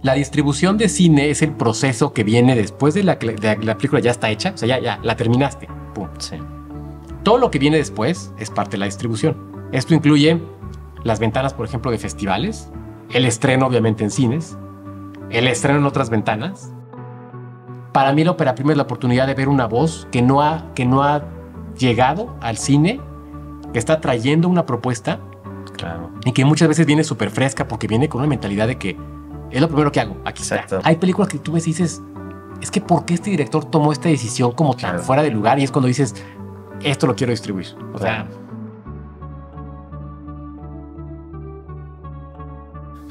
La distribución de cine es el proceso que viene después de la, la película ya está hecha, o sea, ya, ya la terminaste. Pum. Todo lo que viene después es parte de la distribución. Esto incluye las ventanas, por ejemplo, de festivales, el estreno, obviamente, en cines, el estreno en otras ventanas. Para mí, la ópera prima es la oportunidad de ver una voz que no ha, que no ha llegado al cine, que está trayendo una propuesta claro. y que muchas veces viene súper fresca porque viene con una mentalidad de que es lo primero que hago. Aquí Hay películas que tú ves y dices, es que ¿por qué este director tomó esta decisión como tan fuera de lugar? Y es cuando dices, esto lo quiero distribuir. O sea.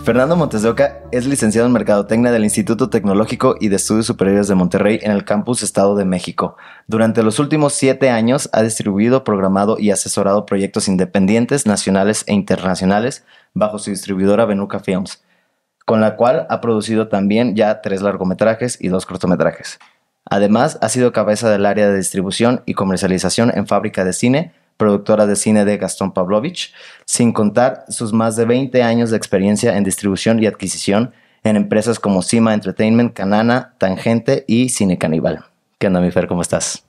Fernando Oca es licenciado en Mercadotecnia del Instituto Tecnológico y de Estudios Superiores de Monterrey en el Campus Estado de México. Durante los últimos siete años ha distribuido, programado y asesorado proyectos independientes, nacionales e internacionales bajo su distribuidora Benuca Films con la cual ha producido también ya tres largometrajes y dos cortometrajes. Además, ha sido cabeza del área de distribución y comercialización en Fábrica de Cine, productora de cine de Gastón Pavlovich, sin contar sus más de 20 años de experiencia en distribución y adquisición en empresas como Cima Entertainment, Canana, Tangente y Cine Canibal. ¿Qué onda, mi ¿Cómo estás?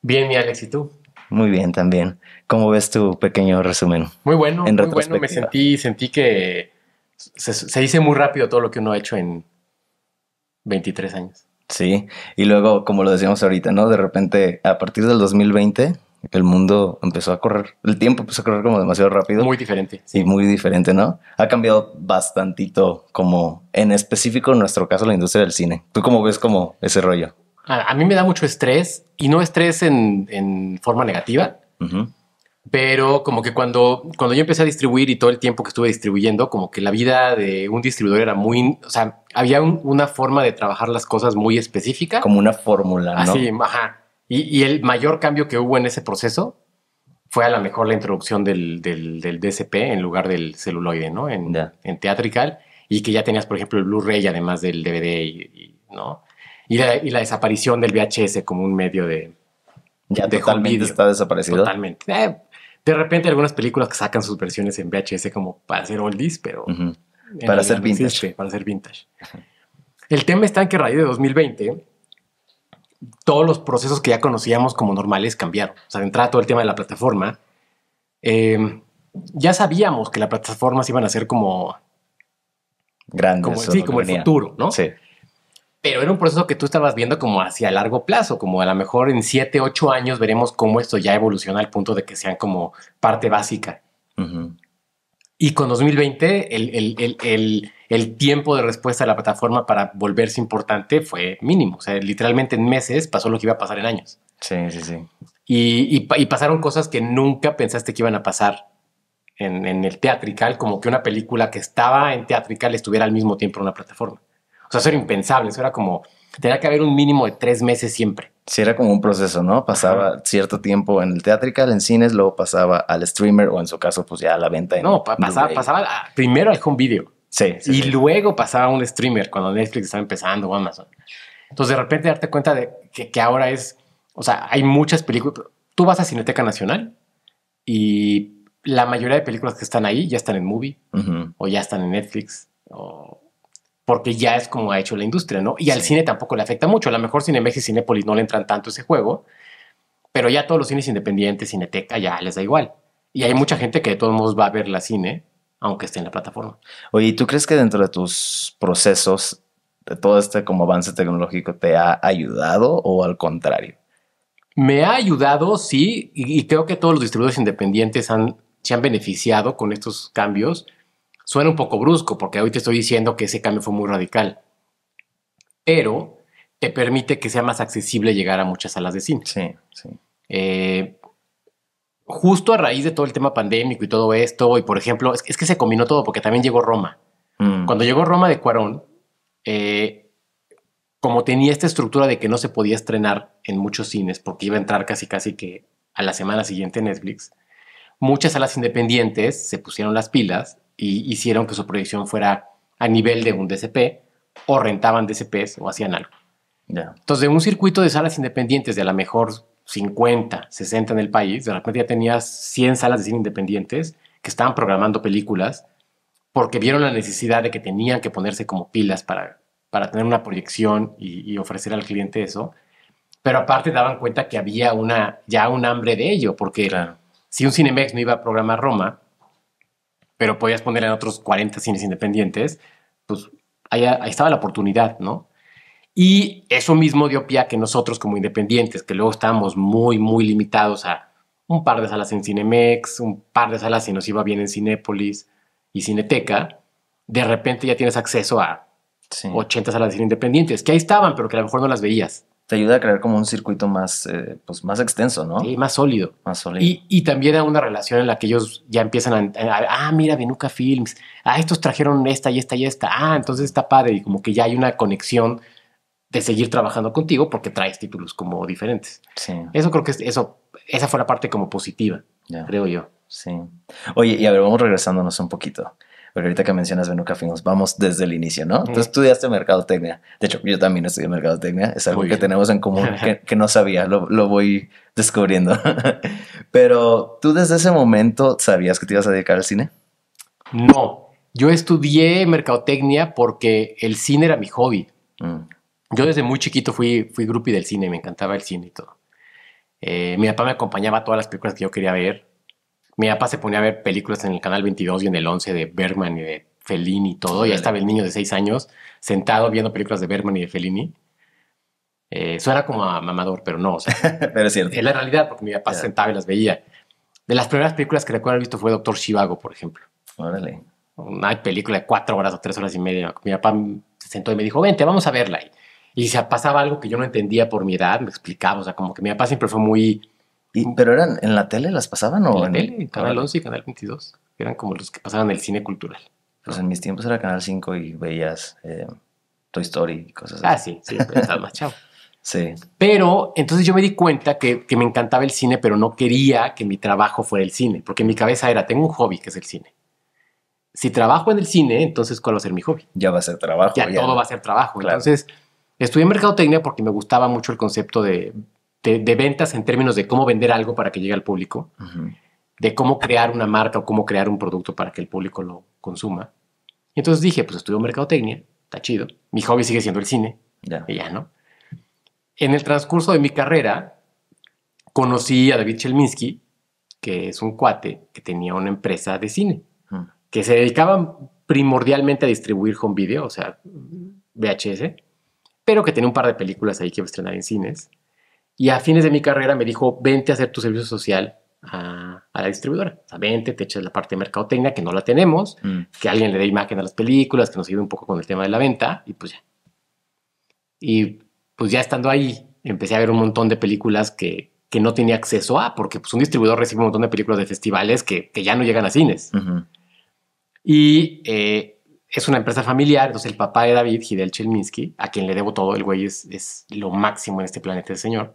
Bien, mi Alex, ¿y tú? Muy bien, también. ¿Cómo ves tu pequeño resumen? Muy bueno, en muy bueno. Me sentí, sentí que se, dice muy rápido todo lo que uno ha hecho en 23 años. Sí, y luego, como lo decíamos ahorita, ¿no? De repente, a partir del 2020, el mundo empezó a correr, el tiempo empezó a correr como demasiado rápido. Muy diferente. Sí, muy diferente, ¿no? Ha cambiado bastantito, como en específico en nuestro caso, la industria del cine. ¿Tú cómo ves como ese rollo? A, mí me da mucho estrés, y no estrés en, en forma negativa, pero como que cuando, cuando yo empecé a distribuir y todo el tiempo que estuve distribuyendo, como que la vida de un distribuidor era muy, o sea, había una forma de trabajar las cosas muy específica. Como una fórmula, ¿no? Así, ajá. Y, y, el mayor cambio que hubo en ese proceso fue a lo mejor la introducción del, del, del DSP en lugar del celuloide, ¿no? En, en Y que ya tenías, por ejemplo, el Blu-ray además del DVD, y, ¿no? Y la, y la desaparición del VHS como un medio de, ya totalmente está desaparecido. Totalmente. Eh, de repente hay algunas películas que sacan sus versiones en VHS como para hacer oldies, pero... Para hacer vintage. para hacer vintage. El tema está en que a raíz de 2020 todos los procesos que ya conocíamos como normales cambiaron. O sea, de entrada todo el tema de la plataforma. Em, ya sabíamos que las plataformas iban a ser como... Grandes. sí, como el futuro, ¿no? Sí pero era un proceso que tú estabas viendo como hacia largo plazo, como a lo mejor en 7, 8 años veremos cómo esto ya evoluciona al punto de que sean como parte básica. Y con 2020, el, el, el, tiempo de respuesta de la plataforma para volverse importante fue mínimo. O sea, literalmente en meses pasó lo que iba a pasar en años. Sí, sí, sí. Y, pasaron cosas que nunca pensaste que iban a pasar en, en el teatrical, como que una película que estaba en teatrical estuviera al mismo tiempo en una plataforma sea, eso era impensable, eso era como, tenía que haber un mínimo de tres meses siempre. Sí, era como un proceso, ¿no? Pasaba cierto tiempo en el teatrical, en cines, luego pasaba al streamer o en su caso, pues ya a la venta. no, pasaba, pasaba primero al home video. Sí. y luego pasaba a un streamer cuando Netflix estaba empezando o Amazon. Entonces, de repente darte cuenta de que, ahora es, o sea, hay muchas películas. Tú vas a Cineteca Nacional y la mayoría de películas que están ahí ya están en movie o ya están en Netflix o porque ya es como ha hecho la industria, ¿no? Y al cine tampoco le afecta mucho. A lo mejor Cinemex y Cinépolis no le entran tanto ese juego, pero ya todos los cines independientes, Cineteca, ya les da igual. Y hay mucha gente que de todos modos va a ver la cine, aunque esté en la plataforma. Oye, ¿tú crees que dentro de tus procesos, de todo este como avance tecnológico, te ha ayudado o al contrario? Me ha ayudado, sí, y, creo que todos los distribuidores independientes se han beneficiado con estos cambios Suena un poco brusco porque hoy te estoy diciendo que ese cambio fue muy radical, pero te permite que sea más accesible llegar a muchas salas de cine. Sí, sí. Eh, justo a raíz de todo el tema pandémico y todo esto, y por ejemplo, es, que se combinó todo porque también llegó Roma. Mm. Cuando llegó Roma de Cuarón, eh, como tenía esta estructura de que no se podía estrenar en muchos cines porque iba a entrar casi casi que a la semana siguiente Netflix, muchas salas independientes se pusieron las pilas y hicieron que su proyección fuera a nivel de un DCP o rentaban DCPs o hacían algo. Entonces, de un circuito de salas independientes de a lo mejor 50, 60 en el país, de repente ya tenías 100 salas de cine independientes que estaban programando películas porque vieron la necesidad de que tenían que ponerse como pilas para, para tener una proyección y, ofrecer al cliente eso. Pero aparte daban cuenta que había una, ya un hambre de ello, porque claro. si un Cinemex no iba a programar Roma, pero podías poner en otros 40 cines independientes, pues ahí, estaba la oportunidad, ¿no? Y eso mismo dio pie a que nosotros como independientes, que luego estábamos muy, muy limitados a un par de salas en Cinemex, un par de salas si nos iba bien en Cinépolis y Cineteca, de repente ya tienes acceso a 80 salas de cine independientes, que ahí estaban, pero que a lo mejor no las veías te ayuda a crear como un circuito más, eh, pues más extenso, ¿no? Sí, más sólido. Más sólido. Y, también a una relación en la que ellos ya empiezan a, ah, mira, Venuca Films, ah, estos trajeron esta y esta y esta, ah, entonces está padre, y como que ya hay una conexión de seguir trabajando contigo porque traes títulos como diferentes. Sí. Eso creo que es, eso, esa fue la parte como positiva, creo yo. Sí. Oye, y a ver, vamos regresándonos un poquito. Pero ahorita que mencionas Benucafins, vamos desde el inicio, ¿no? Tú estudiaste mercadotecnia. De hecho, yo también estudié mercadotecnia. Es algo que tenemos en común que, no sabía. Lo, voy descubriendo. Pero tú desde ese momento sabías que te ibas a dedicar al cine? No. Yo estudié mercadotecnia porque el cine era mi hobby. Mm. Yo desde muy chiquito fui, fui grupi del cine, me encantaba el cine y todo. Eh, mi papá me acompañaba a todas las películas que yo quería ver. Mi papá se ponía a ver películas en el canal 22 y en el 11 de Bergman y de Fellini y todo. y ahí estaba el niño de 6 años sentado viendo películas de Bergman y de Fellini. Eso eh, era como a mamador, pero no. O sea, pero es cierto. Es la realidad, porque mi papá se sentaba y las veía. De las primeras películas que recuerdo haber visto fue Doctor Chivago, por ejemplo. Órale. Una película de cuatro horas o tres horas y media. Mi papá se sentó y me dijo, vente, vamos a verla. Y, y se pasaba algo que yo no entendía por mi edad, me explicaba. O sea, como que mi papá siempre fue muy ¿Pero eran en la tele las pasaban o en, la tele? Canal 11 y Canal 22. Eran como los que pasaban el cine cultural. Pues en mis tiempos era Canal 5 y veías eh, Toy Story y cosas así. Ah, sí, sí, estaba más chavo. Sí. Pero entonces yo me di cuenta que, me encantaba el cine, pero no quería que mi trabajo fuera el cine, porque en mi cabeza era, tengo un hobby que es el cine. Si trabajo en el cine, entonces ¿cuál va a ser mi hobby? Ya va a ser trabajo. Ya, todo va a ser trabajo. estuve Entonces, estudié mercadotecnia porque me gustaba mucho el concepto de de, ventas en términos de cómo vender algo para que llegue al público, de cómo crear una marca o cómo crear un producto para que el público lo consuma. Y entonces dije, pues estudio mercadotecnia, está chido. Mi hobby sigue siendo el cine. ya, ¿no? En el transcurso de mi carrera, conocí a David Chelminsky, que es un cuate que tenía una empresa de cine, que se dedicaba primordialmente a distribuir home video, o sea, VHS, pero que tenía un par de películas ahí que iba a estrenar en cines. Y a fines de mi carrera me dijo, vente a hacer tu servicio social a, la distribuidora. O sea, vente, te eches la parte de mercadotecnia, que no la tenemos, mm. que alguien le dé imagen a las películas, que nos ayude un poco con el tema de la venta, y pues ya. Y pues ya estando ahí, empecé a ver un montón de películas que, no tenía acceso a, porque pues, un distribuidor recibe un montón de películas de festivales que, ya no llegan a cines. Y eh, es una empresa familiar, entonces el papá de David, Hidel Chelminsky, a quien le debo todo, el güey es, es lo máximo en este planeta, el señor,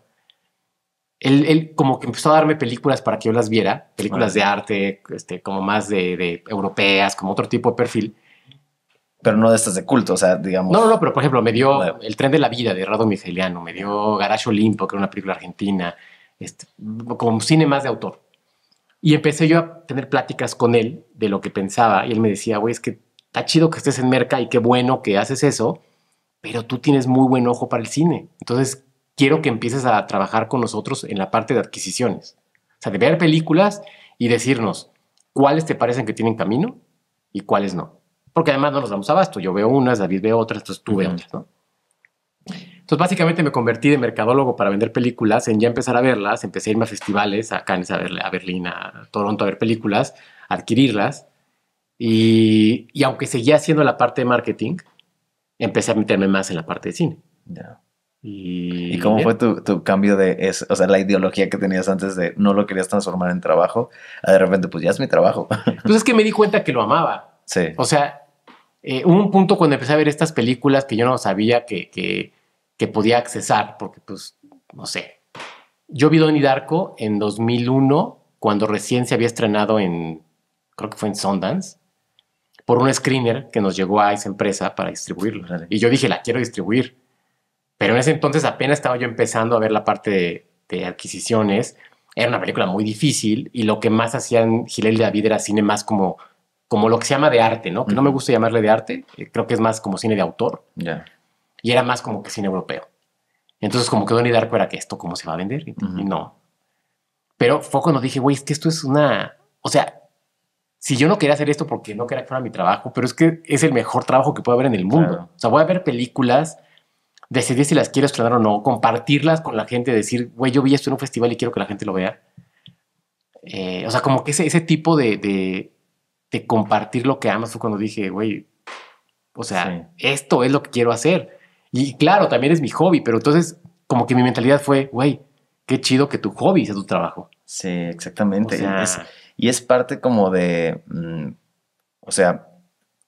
él, él, como que empezó a darme películas para que yo las viera, películas de arte, este, como más de, europeas, como otro tipo de perfil. Pero no de estas de culto, o sea, digamos. No, no, no pero por ejemplo, me dio El tren de la vida de Rado Migeliano, me dio Garacho Olimpo, que era una película argentina, este, como cine más de autor. Y empecé yo a tener pláticas con él de lo que pensaba, y él me decía, güey, es que está chido que estés en Merca y qué bueno que haces eso, pero tú tienes muy buen ojo para el cine. Entonces, quiero que empieces a trabajar con nosotros en la parte de adquisiciones. O sea, de ver películas y decirnos cuáles te parecen que tienen camino y cuáles no. Porque además no nos damos abasto. Yo veo unas, David ve otras, entonces tú uh otras, ¿no? Entonces, básicamente me convertí de mercadólogo para vender películas, en ya empezar a verlas, empecé a irme a festivales, a Cannes, a, Berlín, a Toronto a ver películas, adquirirlas. Y, aunque seguía haciendo la parte de marketing, empecé a meterme más en la parte de cine. Yeah. Y, cómo fue tu, cambio de O sea, la ideología que tenías antes de no lo querías transformar en trabajo, de repente, pues ya es mi trabajo. Entonces pues, es que me di cuenta que lo amaba. Sí. O sea, eh, hubo un punto cuando empecé a ver estas películas que yo no sabía que, que, podía accesar, porque pues, no sé. Yo vi Donnie Darko en 2001, cuando recién se había estrenado en, creo que fue en Sundance, por un screener que nos llegó a esa empresa para distribuirlo. Y yo dije, la quiero distribuir pero en ese entonces apenas estaba yo empezando a ver la parte de, adquisiciones. Era una película muy difícil y lo que más hacían Gilel y David era cine más como, como lo que se llama de arte, ¿no? Que no me gusta llamarle de arte, eh, creo que es más como cine de autor. Y era más como que cine europeo. Entonces como que Donnie Darko era que esto, ¿cómo se va a vender? Y, no. Pero fue no dije, güey, es que esto es una... O sea, si yo no quería hacer esto porque no quería que fuera mi trabajo, pero es que es el mejor trabajo que puedo haber en el mundo. O sea, voy a ver películas decidir si las quiero estrenar o no, compartirlas con la gente, decir, güey, yo vi esto en un festival y quiero que la gente lo vea. Eh, o sea, como que ese, tipo de, de, compartir lo que amas tú cuando dije, güey, o sea, esto es lo que quiero hacer. Y claro, también es mi hobby, pero entonces como que mi mentalidad fue, güey, qué chido que tu hobby sea tu trabajo. Sí, exactamente. y es parte como de, mm, o sea,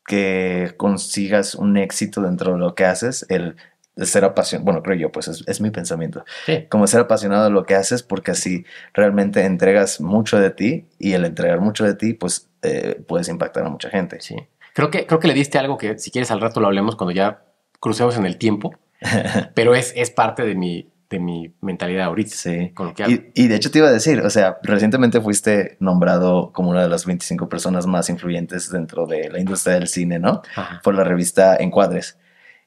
que consigas un éxito dentro de lo que haces, el ser apasionado, bueno, creo yo, pues es, mi pensamiento, sí. como ser apasionado de lo que haces porque así realmente entregas mucho de ti y el entregar mucho de ti, pues eh, puedes impactar a mucha gente. Sí. Creo que, creo que le diste algo que si quieres al rato lo hablemos cuando ya crucemos en el tiempo, pero es, es parte de mi, de mi mentalidad ahorita. Sí. y, de hecho te iba a decir, o sea, recientemente fuiste nombrado como una de las 25 personas más influyentes dentro de la industria del cine, ¿no? Por la revista Encuadres.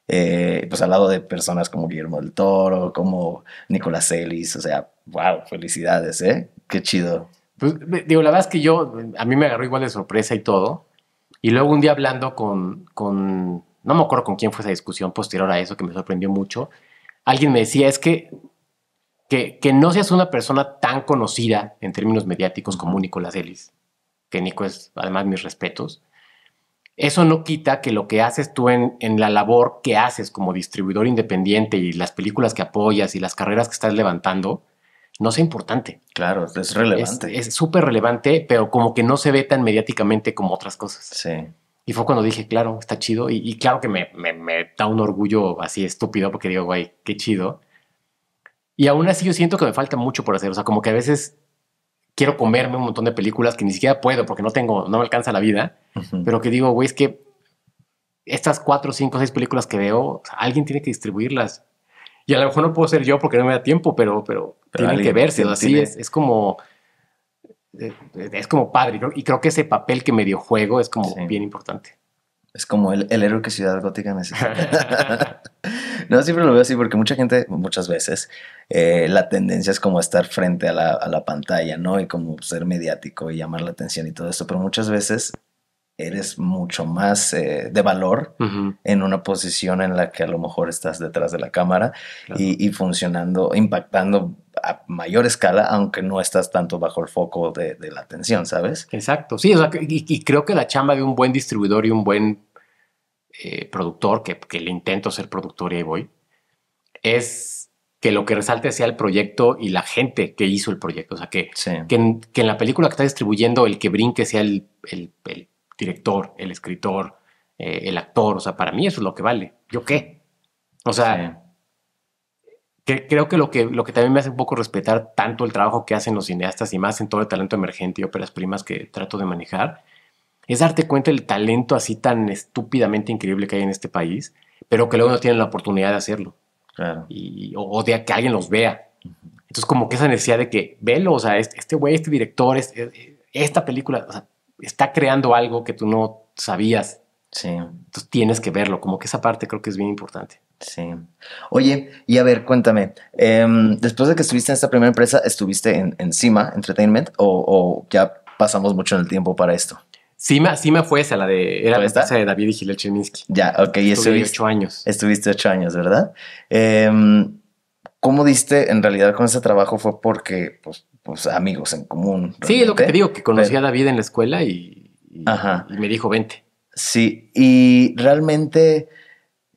Eh, pues al lado de personas como Guillermo del Toro, como Nicolás Ellis o sea, wow, felicidades, ¿eh? Qué chido. Pues, digo, la verdad es que yo, a mí me agarró igual de sorpresa y todo. Y luego un día hablando con, no me acuerdo con quién fue esa discusión posterior a eso que me sorprendió mucho, alguien me decía, es que, que, que no seas una persona tan conocida en términos mediáticos como Nicolás Ellis, que Nico es, además, mis respetos, eso no quita que lo que haces tú en, en, la labor que haces como distribuidor independiente y las películas que apoyas y las carreras que estás levantando no sea importante. Claro, es relevante. Es súper relevante, pero como que no se ve tan mediáticamente como otras cosas. Sí. Y fue cuando dije, claro, está chido. Y, claro que me, me, me, da un orgullo así estúpido porque digo, guay, qué chido. Y aún así yo siento que me falta mucho por hacer. O sea, como que a veces quiero comerme un montón de películas que ni siquiera puedo porque no tengo, no me alcanza la vida, pero que digo, güey, es que estas cuatro, cinco, seis películas que veo, alguien tiene que distribuirlas. Y a lo mejor no puedo ser yo porque no me da tiempo, pero, pero, tienen que verse. así Es, es como eh, es como padre. Y creo que ese papel que me dio juego es como bien importante. Es como el, el héroe que Ciudad Gótica necesita. no, siempre lo veo así porque mucha gente, muchas veces, eh, la tendencia es como estar frente a la, pantalla, ¿no? Y como ser mediático y llamar la atención y todo eso. Pero muchas veces eres mucho más eh, de valor en una posición en la que a lo mejor estás detrás de la cámara y, y, funcionando, impactando a mayor escala, aunque no estás tanto bajo el foco de, la atención, ¿sabes? Exacto, sí, o y, creo que la chamba de un buen distribuidor y un buen eh, productor, que, que le intento ser productor y voy, es que lo que resalte sea el proyecto y la gente que hizo el proyecto. O sea, que, que, en, la película que está distribuyendo, el que brinque sea el, director, el escritor, eh, el actor. O sea, para mí eso es lo que vale. ¿Yo qué? O sea, que, creo que lo, que lo que también me hace un poco respetar tanto el trabajo que hacen los cineastas y más en todo el talento emergente y óperas primas que trato de manejar, es darte cuenta del talento así tan estúpidamente increíble que hay en este país, pero que luego no tienen la oportunidad de hacerlo. Claro. Y, o, de que alguien los vea. Entonces, como que esa necesidad de que, velo, o sea, este güey, este, director, esta película, o sea, está creando algo que tú no sabías. Sí. Entonces tienes que verlo, como que esa parte creo que es bien importante. Sí. Oye, y a ver, cuéntame, em, después de que estuviste en esta primera empresa, ¿estuviste en, Cima Entertainment o, ya pasamos mucho en el tiempo para esto? Cima, Cima fue esa, la de, era la empresa de David y Ya, ok. estuviste ocho años. Estuviste ocho años, ¿verdad? Em, ¿Cómo diste en realidad con ese trabajo? ¿Fue porque, pues, pues amigos en común? Sí, es lo que te digo, que conocí a David en la escuela y, y me dijo, vente. Sí, y realmente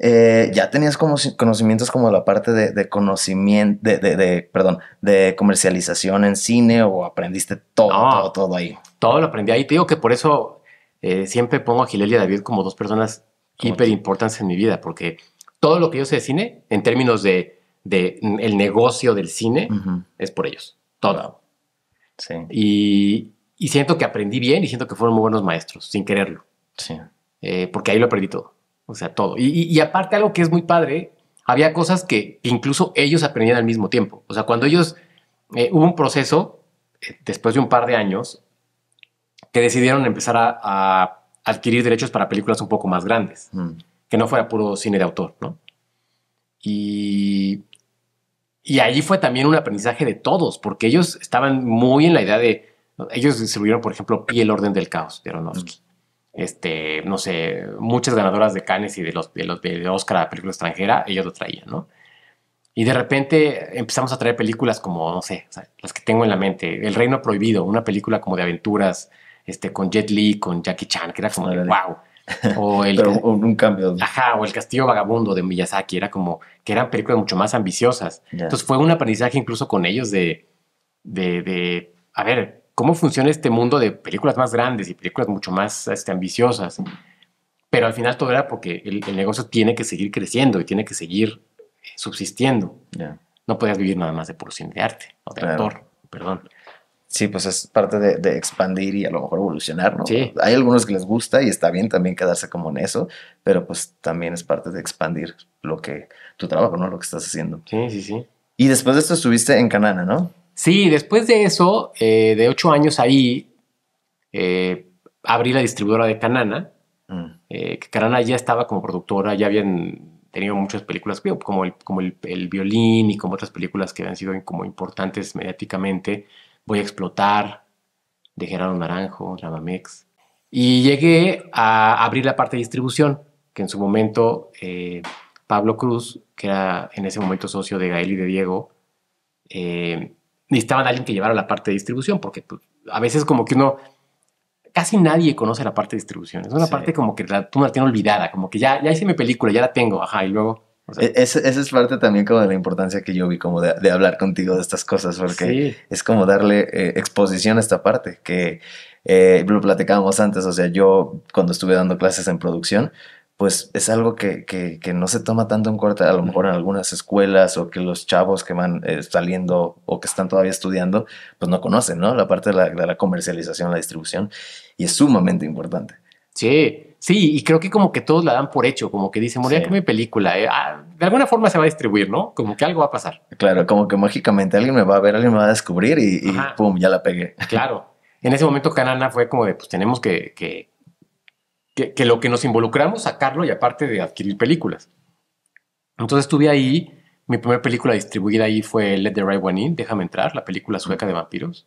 eh, ya tenías como conocimientos como la parte de, conocimiento, de, perdón, de comercialización en cine o aprendiste todo, todo, todo ahí. Todo lo aprendí ahí. Te digo que por eso eh, siempre pongo a Gilel y a David como dos personas hiper importantes en mi vida, porque todo lo que yo sé de cine, en términos de, el negocio del cine, es por ellos. Todo. Sí. Y, siento que aprendí bien y siento que fueron muy buenos maestros, sin quererlo. Sí. Eh, porque ahí lo aprendí todo. O sea, todo. Y, y, aparte algo que es muy padre, había cosas que incluso ellos aprendían al mismo tiempo. O sea, cuando ellos, eh, hubo un proceso, eh, después de un par de años, que decidieron empezar a, adquirir derechos para películas un poco más grandes, mm. que no fuera puro cine de autor, ¿no? Y, y ahí fue también un aprendizaje de todos, porque ellos estaban muy en la idea de, ellos distribuyeron, por ejemplo, pie el orden del caos de Aronofsky este, no sé, muchas ganadoras de Cannes y de los de los de Oscar a película extranjera, ellos lo traían, ¿no? Y de repente empezamos a traer películas como, no sé, las que tengo en la mente, El Reino Prohibido, una película como de aventuras, este, con Jet Li, con Jackie Chan, que era como, wow. O el, un, cambio. Ajá, o El Castillo Vagabundo de Miyazaki, era como que eran películas mucho más ambiciosas. Entonces fue un aprendizaje incluso con ellos de, de, de, a ver, cómo funciona este mundo de películas más grandes y películas mucho más este, ambiciosas. Pero al final todo era porque el, negocio tiene que seguir creciendo y tiene que seguir eh, subsistiendo. No podías vivir nada más de puro cine de arte o de actor, perdón. Sí, pues es parte de, expandir y a lo mejor evolucionar, ¿no? Sí. Hay algunos que les gusta y está bien también quedarse como en eso, pero pues también es parte de expandir lo que tu trabajo, ¿no? Lo que estás haciendo. Sí, sí, sí. Y después de esto estuviste en Canana, ¿no? Sí, después de eso, eh, de ocho años ahí, eh, abrí la distribuidora de Canana, mm. eh, Canana ya estaba como productora, ya habían tenido muchas películas, como el, como el, violín y como otras películas que habían sido como importantes mediáticamente. Voy a explotar, de Gerardo Naranjo, Ramamex. Y llegué a abrir la parte de distribución, que en su momento Pablo Cruz, que era en ese momento socio de Gael y de Diego, eh, necesitaban a alguien que llevara la parte de distribución, porque pues, a veces como que uno, casi nadie conoce la parte de distribución, es una parte como que la, tú la tienes olvidada, como que ya, ya hice mi película, ya la tengo, ajá, y luego... E-, esa es parte también como de la importancia que yo vi como de, de hablar contigo de estas cosas, porque es como darle eh, exposición a esta parte, que eh, lo platicábamos antes, o sea, yo cuando estuve dando clases en producción, pues es algo que, que, no se toma tanto en cuenta, a lo mejor en algunas escuelas o que los chavos que van eh, saliendo o que están todavía estudiando, pues no conocen, ¿no? La parte de la, de la, comercialización, la distribución, y es sumamente importante. Sí, sí, y creo que como que todos la dan por hecho, como que dicen, moría que mi película, eh, ah, de alguna forma se va a distribuir, ¿no? Como que algo va a pasar. Claro, como que mágicamente alguien me va a ver, alguien me va a descubrir y, pum, ya la pegué. Claro. En ese momento Canana fue como de, pues tenemos que, que que, lo que nos involucramos, sacarlo y aparte de adquirir películas. Entonces estuve ahí, mi primera película distribuida ahí fue Let the Right One In, Déjame Entrar, la película sueca de vampiros,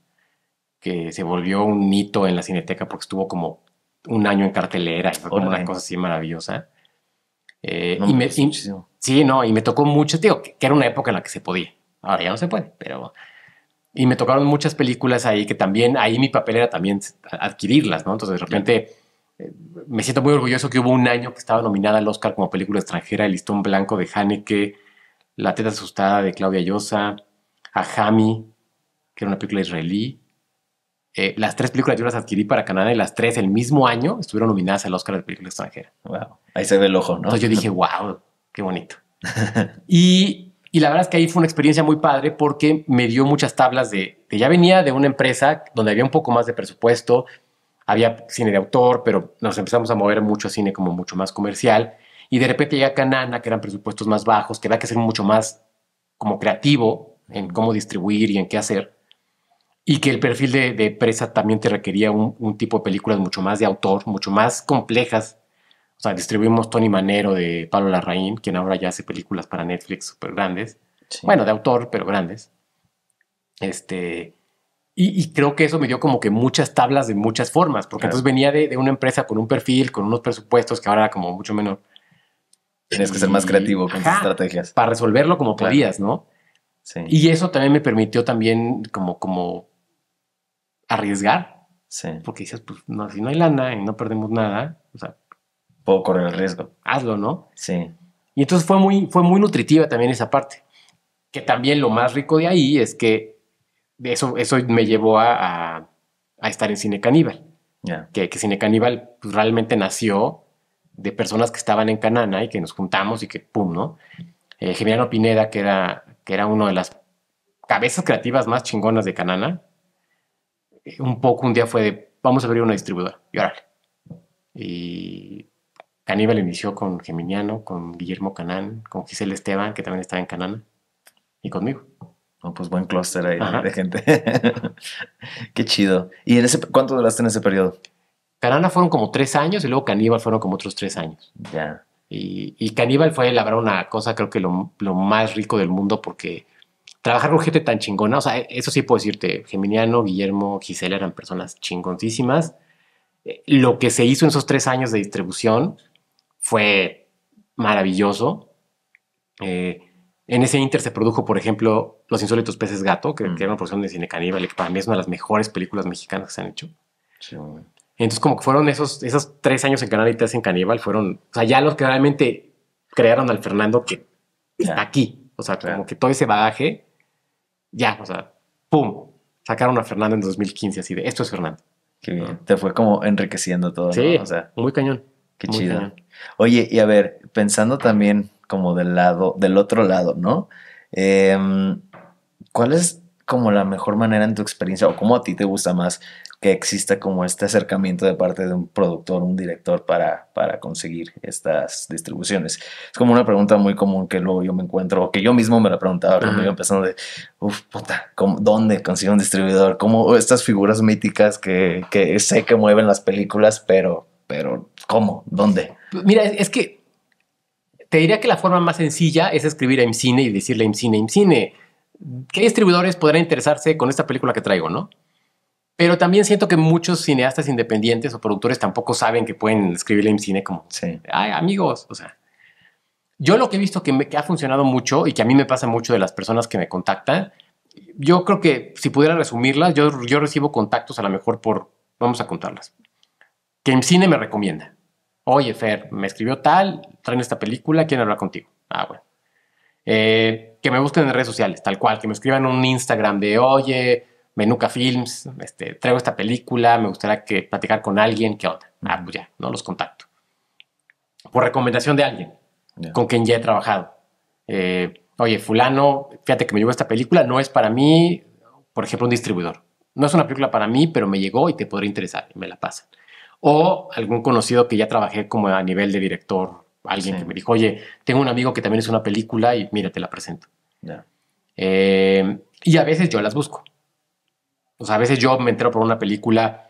que se volvió un hito en la cineteca porque estuvo como un año en cartelera y fue como una cosa así maravillosa. Eh, y me, sí, no, y me tocó mucho, tío, que, era una época en la que se podía. Ahora ya no se puede, pero... Y me tocaron muchas películas ahí que también, ahí mi papel era también adquirirlas, ¿no? Entonces de repente me siento muy orgulloso que hubo un año que estaba nominada al Oscar como película extranjera El listón blanco de Haneke, La teta asustada de Claudia Llosa, Ahami, que era una película israelí. Eh, las tres películas yo las adquirí para Canadá y las tres el mismo año estuvieron nominadas al Oscar de película extranjera. Wow. Ahí se ve el ojo, ¿no? Entonces yo dije, wow, qué bonito. y, la verdad es que ahí fue una experiencia muy padre porque me dio muchas tablas de, que ya venía de una empresa donde había un poco más de presupuesto, había cine de autor, pero nos empezamos a mover mucho a cine como mucho más comercial. Y de repente llega Canana, que eran presupuestos más bajos, que había que ser mucho más como creativo en cómo distribuir y en qué hacer. Y que el perfil de, de presa también te requería un, tipo de películas mucho más de autor, mucho más complejas. O sea, distribuimos Tony Manero de Pablo Larraín, quien ahora ya hace películas para Netflix súper grandes. Bueno, de autor, pero grandes. Este, y, creo que eso me dio como que muchas tablas de muchas formas, porque entonces venía de, de, una empresa con un perfil, con unos presupuestos que ahora era como mucho menor. Tienes que ser más creativo con tus estrategias. Para resolverlo como podías, ¿no? Sí. Y eso también me permitió también como, como arriesgar. Sí. Porque dices, pues no, si no hay lana y no perdemos nada, o sea... Puedo correr el riesgo. Hazlo, ¿no? Sí. Y entonces fue muy, fue muy nutritiva también esa parte. Que también lo más rico de ahí es que eso, eso me llevó a, a, estar en Cine Caníbal. Que, Cine Caníbal pues, realmente nació de personas que estaban en Canana y que nos juntamos y que pum, ¿no? Eh, Pineda, que era, que era una de las cabezas creativas más chingonas de Canana, eh, un poco un día fue de, vamos a abrir una distribuidora, y órale. Y Caníbal inició con Geminiano, con Guillermo Canán, con Giselle Esteban, que también estaba en Canana, y conmigo pues buen clúster ahí de gente. Qué chido. ¿Y en ese, cuánto duraste en ese periodo? Canana fueron como tres años y luego Caníbal fueron como otros tres años. Ya. Y, Caníbal fue, la verdad, una cosa creo que lo, lo, más rico del mundo porque trabajar con gente tan chingona, o sea, eso sí puedo decirte, Geminiano, Guillermo, Gisela eran personas chingoncísimas. Eh, lo que se hizo en esos tres años de distribución fue maravilloso. Eh, en ese inter se produjo, por ejemplo, Los insólitos peces gato, mm. que, era una producción de cine caníbal, y que para mí es una de las mejores películas mexicanas que se han hecho. Entonces, como que fueron esos, esos tres años en Canal y tres en Caníbal, fueron, o sea, ya los que realmente crearon al Fernando que está aquí. O sea, como que todo ese bagaje, ya, o sea, ¡pum! Sacaron a Fernando en 2015, así de, esto es Fernando. Qué Te fue como enriqueciendo todo. Sí, o sea, muy cañón. Qué chido. Oye, y a ver, pensando también como del lado, del otro lado, ¿no? Em, ¿Cuál es como la mejor manera en tu experiencia o cómo a ti te gusta más que exista como este acercamiento de parte de un productor, un director para, para conseguir estas distribuciones. Es como una pregunta muy común que luego yo me encuentro, o que yo mismo me la preguntaba cuando empezando de, uff, puta, ¿dónde consigo un distribuidor? ¿Cómo estas figuras míticas que, que, sé que mueven las películas, pero, pero ¿cómo? ¿Dónde? Mira, es que te diría que la forma más sencilla es escribir a IMCINE y decirle a IMCINE, IMCINE, ¿qué distribuidores podrán interesarse con esta película que traigo, no? Pero también siento que muchos cineastas independientes o productores tampoco saben que pueden escribirle a IMCINE como, ay, amigos, o sea. Yo lo que he visto que, ha funcionado mucho y que a mí me pasa mucho de las personas que me contactan, yo creo que si pudiera resumirlas, yo, yo recibo contactos a lo mejor por, vamos a contarlas, que IMCINE me recomienda. Oye, Fer, me escribió tal, traen esta película, quieren hablar contigo. Ah, bueno. Eh, que me busquen en redes sociales, tal cual, que me escriban un Instagram de, oye, Menuca Films, este, traigo esta película, me gustaría que platicar con alguien, ¿qué onda? Ah, pues ya, no los contacto. Por recomendación de alguien con quien ya he trabajado. Eh, oye, fulano, fíjate que me llegó esta película, no es para mí, por ejemplo, un distribuidor. No es una película para mí, pero me llegó y te podría interesar y me la pasan o algún conocido que ya trabajé como a nivel de director, alguien que me dijo, oye, tengo un amigo que también es una película y mira, te la presento. Em, y a veces yo las busco. O sea, a veces yo me entero por una película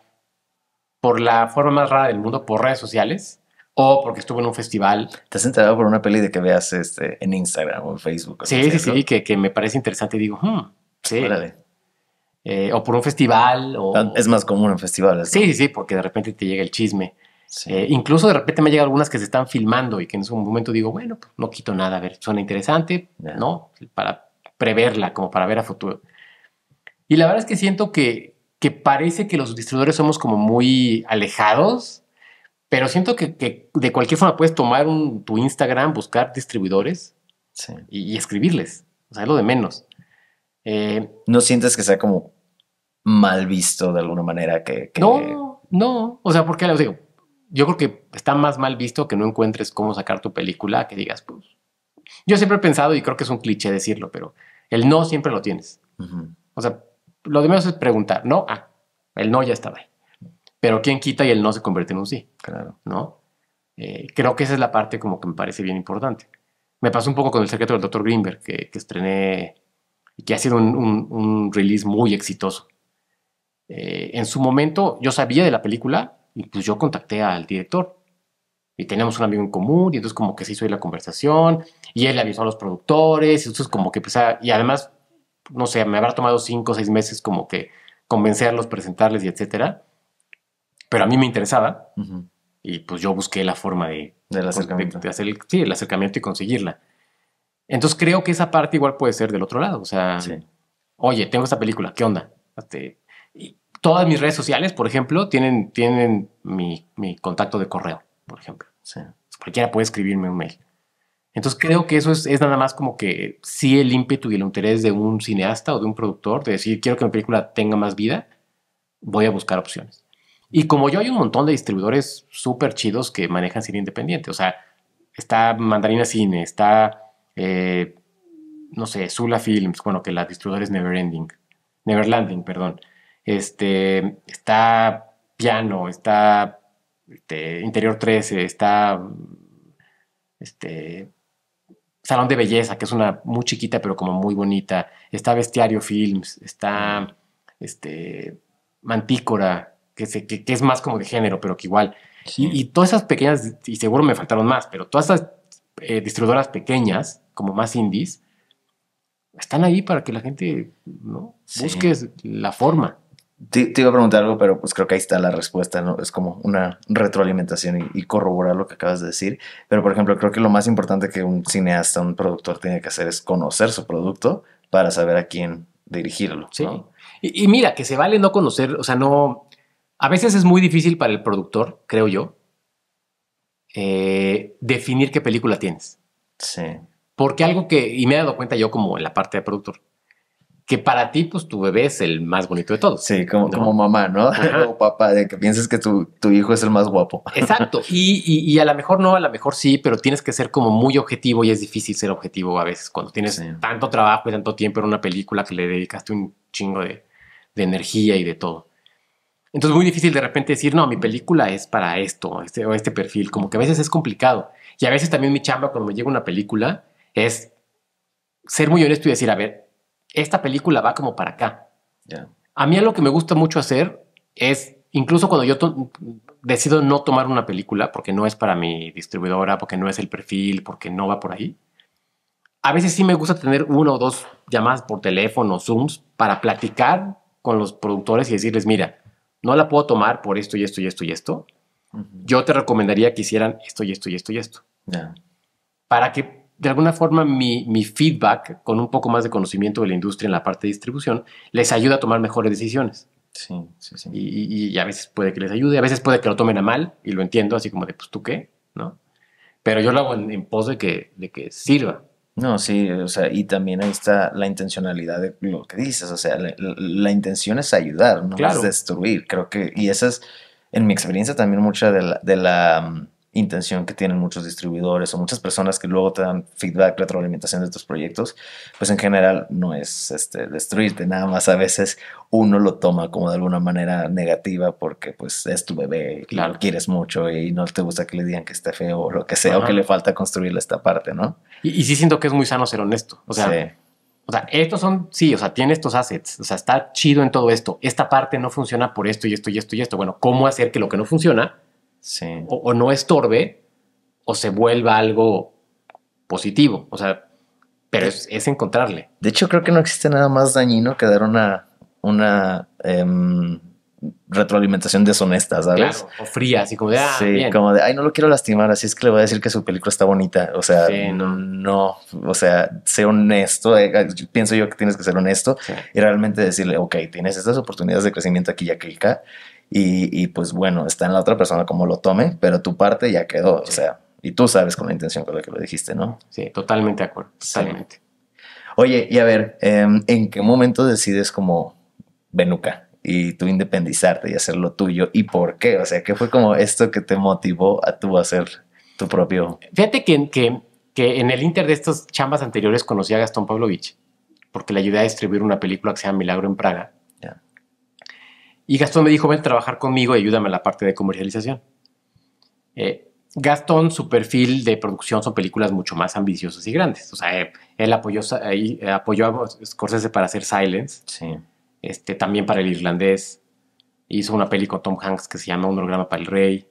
por la forma más rara del mundo, por redes sociales, o porque estuve en un festival. ¿Te has enterado por una peli de que veas este, en Instagram o en Facebook? sí, sí, sí, que, que, me parece interesante y digo, hmm, sí. Eh, o por un festival. O... Ah, es más común en festivales. Sí, sí, porque de repente te llega el chisme. Eh, incluso de repente me llegan algunas que se están filmando y que en ese momento digo, bueno, pues, no quito nada, a ver, suena interesante, ¿no? Para preverla, como para ver a futuro. Y la verdad es que siento que, parece que los distribuidores somos como muy alejados, pero siento que, de cualquier forma puedes tomar tu Instagram, buscar distribuidores y, y escribirles. O sea, es lo de menos. Eh, ¿No sientes que sea como mal visto de alguna manera que, No, no. O sea, porque les digo, yo creo que está más mal visto que no encuentres cómo sacar tu película, que digas, pues... Yo siempre he pensado, y creo que es un cliché decirlo, pero el no siempre lo tienes. O sea, lo de es preguntar, no, ah, el no ya estaba ahí. Pero quién quita y el no se convierte en un sí. Claro. ¿No? Eh, creo que esa es la parte como que me parece bien importante. Me pasó un poco con el secreto del Dr. Greenberg, que, que estrené que ha sido un, release muy exitoso. Eh, en su momento yo sabía de la película y pues yo contacté al director y teníamos un amigo en común y entonces como que se hizo ahí la conversación y él le avisó a los productores y entonces como que pues ah, y además no sé, me habrá tomado cinco o seis meses como que convencerlos, presentarles y etcétera. Pero a mí me interesaba y pues yo busqué la forma de, De, hacer el acercamiento y conseguirla. Entonces creo que esa parte igual puede ser del otro lado. O sea, oye, tengo esta película, ¿qué onda? Este, y todas mis redes sociales, por ejemplo, tienen, tienen mi, mi contacto de correo, por ejemplo. O cualquiera puede escribirme un mail. Entonces creo que eso es, es, nada más como que si el ímpetu y el interés de un cineasta o de un productor de decir, quiero que mi película tenga más vida, voy a buscar opciones. Y como yo hay un montón de distribuidores súper chidos que manejan cine independiente, o sea, está Mandarina Cine, está eh, no sé, Zula Films, bueno, que la distribuidora es Neverending, Neverlanding, perdón. Este, está Piano, está este, Interior 13, está este, Salón de Belleza, que es una muy chiquita pero como muy bonita, está Bestiario Films, está este, Mantícora, que, que, es más como de género, pero que igual. Y, y todas esas pequeñas, y seguro me faltaron más, pero todas esas eh, distribuidoras pequeñas, como más indies, están ahí para que la gente ¿no? busque la forma. Te, iba a preguntar algo, pero pues creo que ahí está la respuesta, ¿no? Es como una retroalimentación y, corroborar lo que acabas de decir. Pero, por ejemplo, creo que lo más importante que un cineasta, un productor tiene que hacer es conocer su producto para saber a quién dirigirlo. Sí. Y, y mira, que se vale no conocer, o sea, no... A veces es muy difícil para el productor, creo yo, eh, definir qué película tienes. Sí. Porque algo que, y me he dado cuenta yo como en la parte de productor, que para ti, pues tu bebé es el más bonito de todos. Sí, como, mamá, ¿no? papá, de que pienses que tu, hijo es el más guapo. Exacto. Y, y, a lo mejor no, a lo mejor sí, pero tienes que ser como muy objetivo y es difícil ser objetivo a veces cuando tienes tanto trabajo y tanto tiempo en una película que le dedicaste un chingo de energía y de todo. Entonces, muy difícil de repente decir, no, mi película es para esto, este, o este perfil. Como que a veces es complicado. Y a veces también mi chamba cuando me llega una película es ser muy honesto y decir, a ver, esta película va como para acá. A mí lo que me gusta mucho hacer es, incluso cuando yo decido no tomar una película porque no es para mi distribuidora, porque no es el perfil, porque no va por ahí, a veces sí me gusta tener una o dos llamadas por teléfono, Zooms, para platicar con los productores y decirles, mira, no la puedo tomar por esto y esto y esto y esto, yo te recomendaría que hicieran esto y esto y esto y esto. Para que de alguna forma mi, mi, feedback con un poco más de conocimiento de la industria en la parte de distribución les ayude a tomar mejores decisiones. Sí, sí, sí. Y, a veces puede que les ayude, a veces puede que lo tomen a mal y lo entiendo, así como de pues tú qué, ¿no? Pero yo lo hago en, en pos de que, de que sirva. No, sí, o sea, y también ahí está la intencionalidad de lo que dices, o sea, la, intención es ayudar, no es destruir, creo que, y esa es, en mi experiencia también mucha de la, de la mm, intención que tienen muchos distribuidores o muchas personas que luego te dan feedback, retroalimentación de estos proyectos, pues en general no es este, destruirte, nada más a veces uno lo toma como de alguna manera negativa porque pues es tu bebé y lo quieres mucho y no te gusta que le digan que esté feo o lo que sea o que le falta construirle esta parte, ¿no? Y, sí siento que es muy sano ser honesto, o sea... O sea, estos son, sí, o sea, tiene estos assets, o sea, está chido en todo esto. Esta parte no funciona por esto y esto y esto y esto. Bueno, ¿cómo hacer que lo que no funciona sí. o, no estorbe o se vuelva algo positivo. O sea, pero es, encontrarle. De hecho, creo que no existe nada más dañino que dar una, una em, retroalimentación deshonesta, ¿sabes? o fría, así como de, ah, sí, como de, ay, no lo quiero lastimar, así es que le voy a decir que su película está bonita. O sea, no. no, o sea, sé honesto. Eh, eh, pienso yo que tienes que ser honesto y realmente decirle, ok, tienes estas oportunidades de crecimiento aquí y aquí acá. Y, pues bueno, está en la otra persona como lo tome, pero tu parte ya quedó, o sea, y tú sabes con la intención con la que lo dijiste, ¿no? Sí, totalmente de acuerdo, totalmente. Oye, y a ver, em, ¿en qué momento decides como Benuca y tú independizarte y hacer lo tuyo y por qué? O sea, ¿qué fue como esto que te motivó a tú hacer tu propio? Fíjate que, que, que en el inter de estas chambas anteriores conocí a Gastón Pavlovich porque le ayudé a distribuir una película que se llama Milagro en Praga y Gastón me dijo, ven a trabajar conmigo y ayúdame en la parte de comercialización. Eh, Gastón, su perfil de producción son películas mucho más ambiciosas y grandes. O sea, eh, él apoyó, eh, apoyó, a Scorsese para hacer Silence, sí. este, también para el irlandés. Hizo una peli con Tom Hanks que se llama Un programa para el rey.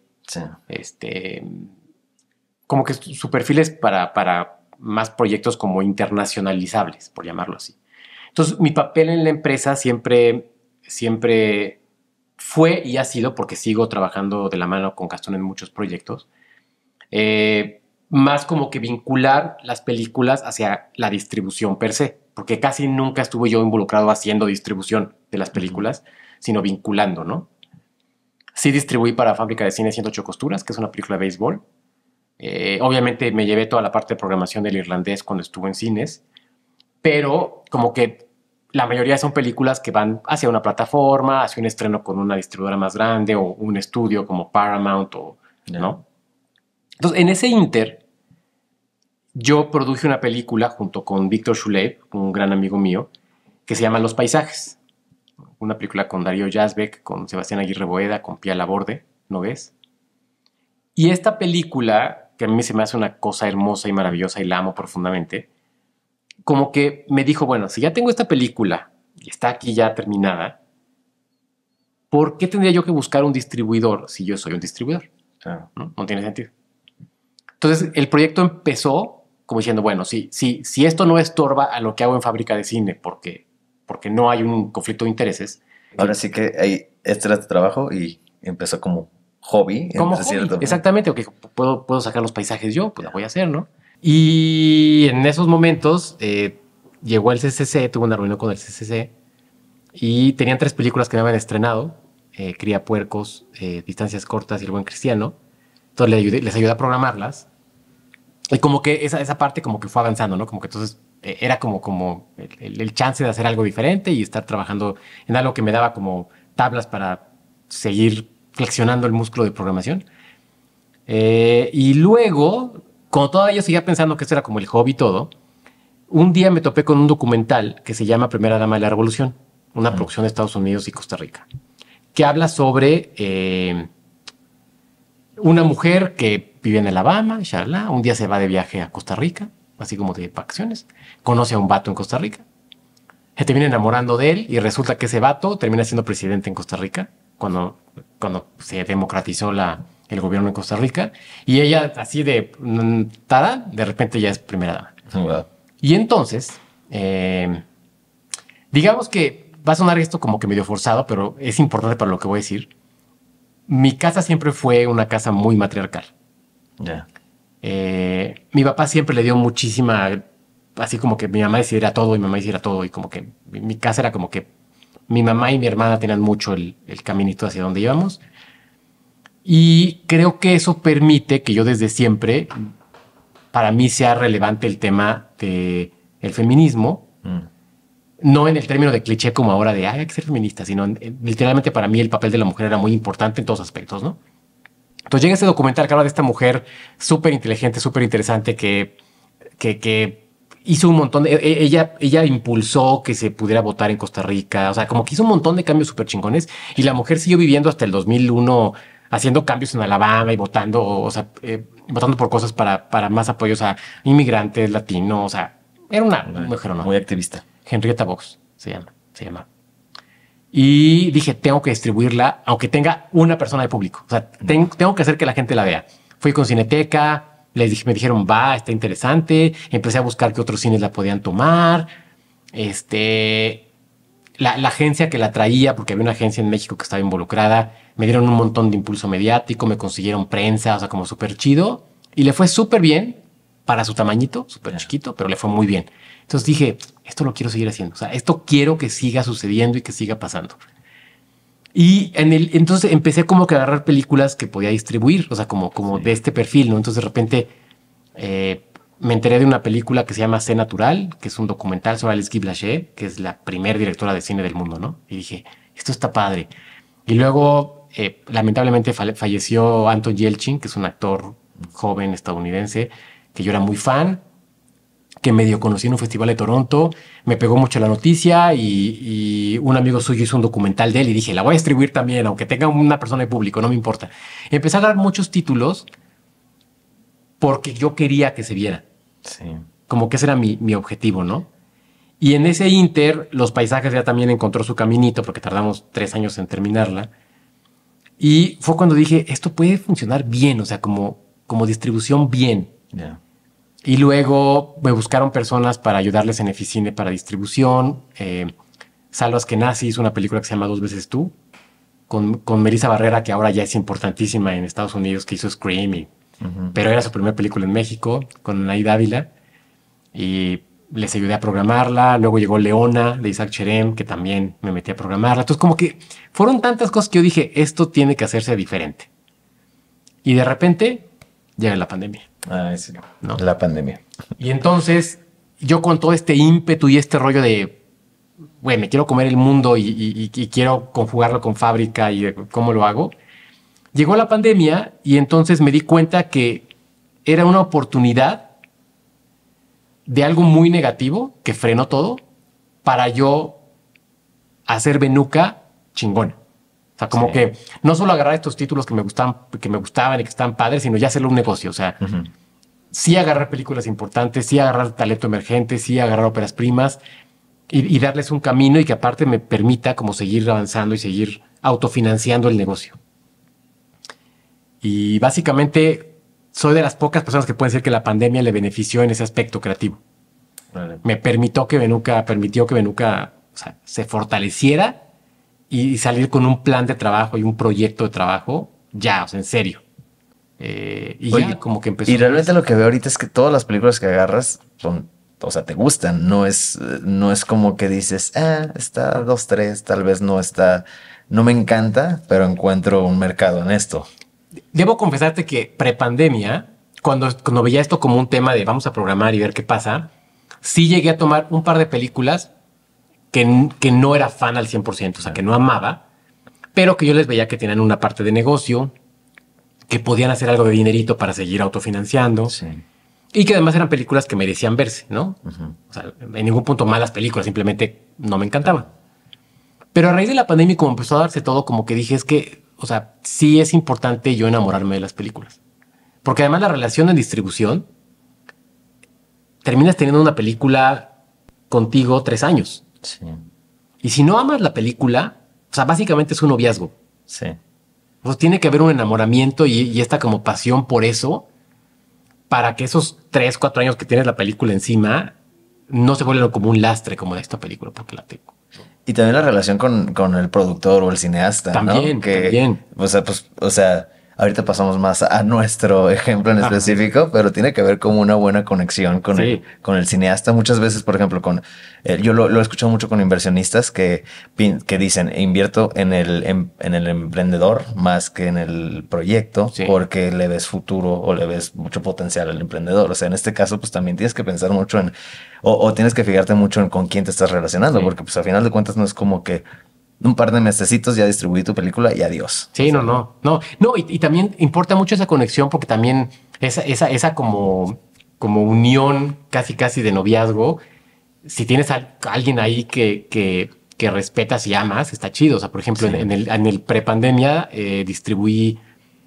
Este, como que su perfil es para, para más proyectos como internacionalizables, por llamarlo así. Entonces, mi papel en la empresa siempre, siempre fue y ha sido, porque sigo trabajando de la mano con Gastón en muchos proyectos, eh, más como que vincular las películas hacia la distribución per se, porque casi nunca estuve yo involucrado haciendo distribución de las películas, sino vinculando, ¿no? Sí distribuí para Fábrica de Cine 108 Costuras, que es una película de béisbol. Eh, obviamente me llevé toda la parte de programación del irlandés cuando estuve en cines, pero como que la mayoría son películas que van hacia una plataforma, hacia un estreno con una distribuidora más grande o un estudio como Paramount o, ¿no? Entonces, en ese inter, yo produje una película junto con Víctor schuley un gran amigo mío, que se llama Los Paisajes. Una película con Darío Yazbek, con Sebastián Aguirre Boeda, con Pia Laborde, ¿no ves? Y esta película, que a mí se me hace una cosa hermosa y maravillosa y la amo profundamente, como que me dijo, bueno, si ya tengo esta película y está aquí ya terminada, ¿por qué tendría yo que buscar un distribuidor si yo soy un distribuidor? ¿No? tiene sentido. Entonces, el proyecto empezó como diciendo, bueno, si, si, si esto no estorba a lo que hago en fábrica de cine, porque, porque no hay un conflicto de intereses. Ahora sí que ahí, este era tu trabajo y empezó como hobby. Como hobby, exactamente. Ok, puedo, puedo sacar los paisajes yo, pues la voy a hacer, ¿no? Y en esos momentos eh, llegó el CCC, tuvo una reunión con el CCC y tenían tres películas que me habían estrenado, eh, Cría Puercos, eh, Distancias Cortas y El Buen Cristiano. Entonces les ayudé, a programarlas. Y como que esa, esa, parte como que fue avanzando, ¿no? Como que entonces era como, como el, el, chance de hacer algo diferente y estar trabajando en algo que me daba como tablas para seguir flexionando el músculo de programación. y luego cuando todavía seguía pensando que esto era como el hobby todo, un día me topé con un documental que se llama Primera Dama de la Revolución, una producción de Estados Unidos y Costa Rica, que habla sobre eh, una mujer que vive en Alabama, charla, un día se va de viaje a Costa Rica, así como de vacaciones, conoce a un vato en Costa Rica, se termina enamorando de él y resulta que ese vato termina siendo presidente en Costa Rica cuando, cuando se democratizó la, el gobierno en Costa Rica. Y ella, así de mm, tada, de repente ya es primera dama. Y entonces, eh, digamos que va a sonar esto como que medio forzado, pero es importante para lo que voy a decir. Mi casa siempre fue una casa muy matriarcal. Eh, mi papá siempre le dio muchísima, así como que mi mamá decidiera todo y mi mamá hiciera todo y como que mi casa era como que mi mamá y mi hermana tenían mucho el, el caminito hacia donde íbamos. Y creo que eso permite que yo desde siempre, para mí sea relevante el tema del el feminismo, mm. no en el término de cliché como ahora de hay que ser feminista, sino literalmente para mí el papel de la mujer era muy importante en todos aspectos, ¿no? Entonces llega ese documental que habla de esta mujer súper inteligente, súper interesante, que, que, hizo un montón e, e, Ella, ella impulsó que se pudiera votar en Costa Rica, o sea, como que hizo un montón de cambios súper chingones y la mujer siguió viviendo hasta el 2001 haciendo cambios en Alabama y votando, o sea, eh, votando por cosas para, para más apoyos a inmigrantes, latinos, o sea, era una mujer mujer, ¿no? Muy activista. Henrietta Vox, se llama, se llama. Y dije, tengo que distribuirla, aunque tenga una persona de público. O sea, tengo tengo que hacer que la gente la vea. Fui con Cineteca, les dije, me dijeron, va, está interesante. Empecé a buscar qué otros cines la podían tomar. Este, la, agencia que la traía, porque había una agencia en México que estaba involucrada, me dieron un montón de impulso mediático, me consiguieron prensa, o sea, como súper chido, y le fue súper bien para su tamañito, súper chiquito, pero le fue muy bien. Entonces dije, esto lo quiero seguir haciendo, o sea, esto quiero que siga sucediendo y que siga pasando. Y entonces empecé como que a agarrar películas que podía distribuir, o sea, como, como de este perfil, ¿no? Entonces de repente... Eh, me enteré de una película que se llama C Natural, que es un documental sobre Alice Guy Blaché, que es la primera directora de cine del mundo, ¿no? Y dije, esto está padre. Y luego, eh, lamentablemente, falleció Anton Yelchin, que es un actor joven estadounidense, que yo era muy fan, que medio conocí en un festival de Toronto, me pegó mucho la noticia y, un amigo suyo hizo un documental de él y dije, la voy a distribuir también, aunque tenga una persona de público, no me importa. empecé a dar muchos títulos porque yo quería que se viera. Como que ese era mi, objetivo, ¿no? Y en ese inter, los paisajes ya también encontró su caminito, porque tardamos tres años en terminarla. Y fue cuando dije, esto puede funcionar bien, o sea, como, como distribución bien. Y luego me buscaron personas para ayudarles en Eficine para distribución. Eh, Salvas que nazi hizo una película que se llama Dos veces tú, con, con Melissa Barrera, que ahora ya es importantísima en Estados Unidos, que hizo Scream pero era su primera película en México con Anaí Dávila y les ayudé a programarla. Luego llegó Leona de Isaac Cherem, que también me metí a programarla. Entonces, como que fueron tantas cosas que yo dije, esto tiene que hacerse diferente. Y de repente llega la pandemia. Ah, sí. ¿no? La pandemia. Y entonces, yo con todo este ímpetu y este rollo de, güey, me quiero comer el mundo y, y quiero conjugarlo con fábrica y cómo lo hago, Llegó la pandemia y entonces me di cuenta que era una oportunidad de algo muy negativo que frenó todo para yo hacer Venuca chingón, O sea, como que no solo agarrar estos títulos que me gustaban, que me gustaban y que están padres, sino ya hacerlo un negocio. O sea, sí agarrar películas importantes, sí agarrar talento emergente, sí agarrar óperas primas y, y darles un camino y que aparte me permita como seguir avanzando y seguir autofinanciando el negocio. Y básicamente soy de las pocas personas que pueden decir que la pandemia le benefició en ese aspecto creativo. Me permitió que Benuca, permitió que se fortaleciera y, salir con un plan de trabajo y un proyecto de trabajo ya, o sea, en serio. Eh, y como que empezó. Y realmente lo que veo ahorita es que todas las películas que agarras son, o sea, te gustan. No es, no es como que dices, ah, está dos, tres, tal vez no está, no me encanta, pero encuentro un mercado en esto debo confesarte que prepandemia, cuando, cuando veía esto como un tema de vamos a programar y ver qué pasa, sí llegué a tomar un par de películas que, que no era fan al 100%, o sea, que no amaba, pero que yo les veía que tenían una parte de negocio, que podían hacer algo de dinerito para seguir autofinanciando. Y que además eran películas que merecían verse, ¿no? O sea, en ningún punto malas películas, simplemente no me encantaban. Pero a raíz de la pandemia, como empezó a darse todo, como que dije, es que o sea, sí es importante yo enamorarme de las películas. Porque además la relación en distribución, terminas teniendo una película contigo tres años. Sí. Y si no amas la película, o sea, básicamente es un noviazgo. Sí. Pues tiene que haber un enamoramiento y, y, esta como pasión por eso, para que esos tres, cuatro años que tienes la película encima, no se vuelvan como un lastre como de esta película, porque la tengo. Y también la relación con, con el productor o el cineasta. También, ¿no? también. O sea, pues, o sea, Ahorita pasamos más a nuestro ejemplo en específico, pero tiene que ver como una buena conexión con, el, con el cineasta. Muchas veces, por ejemplo, con eh, yo lo, he escuchado mucho con inversionistas que, que dicen invierto en el, en, el emprendedor más que en el proyecto porque le ves futuro o le ves mucho potencial al emprendedor. O sea, en este caso, pues también tienes que pensar mucho en o, tienes que fijarte mucho en con quién te estás relacionando, porque pues al final de cuentas no es como que un par de mesecitos ya distribuí tu película y adiós. Sí, no, no, no, no. Y, también importa mucho esa conexión porque también esa, esa, esa como, como unión casi, casi de noviazgo. Si tienes a alguien ahí que, que, que respetas y amas, está chido. O sea, por ejemplo, en, el, en el prepandemia eh, distribuí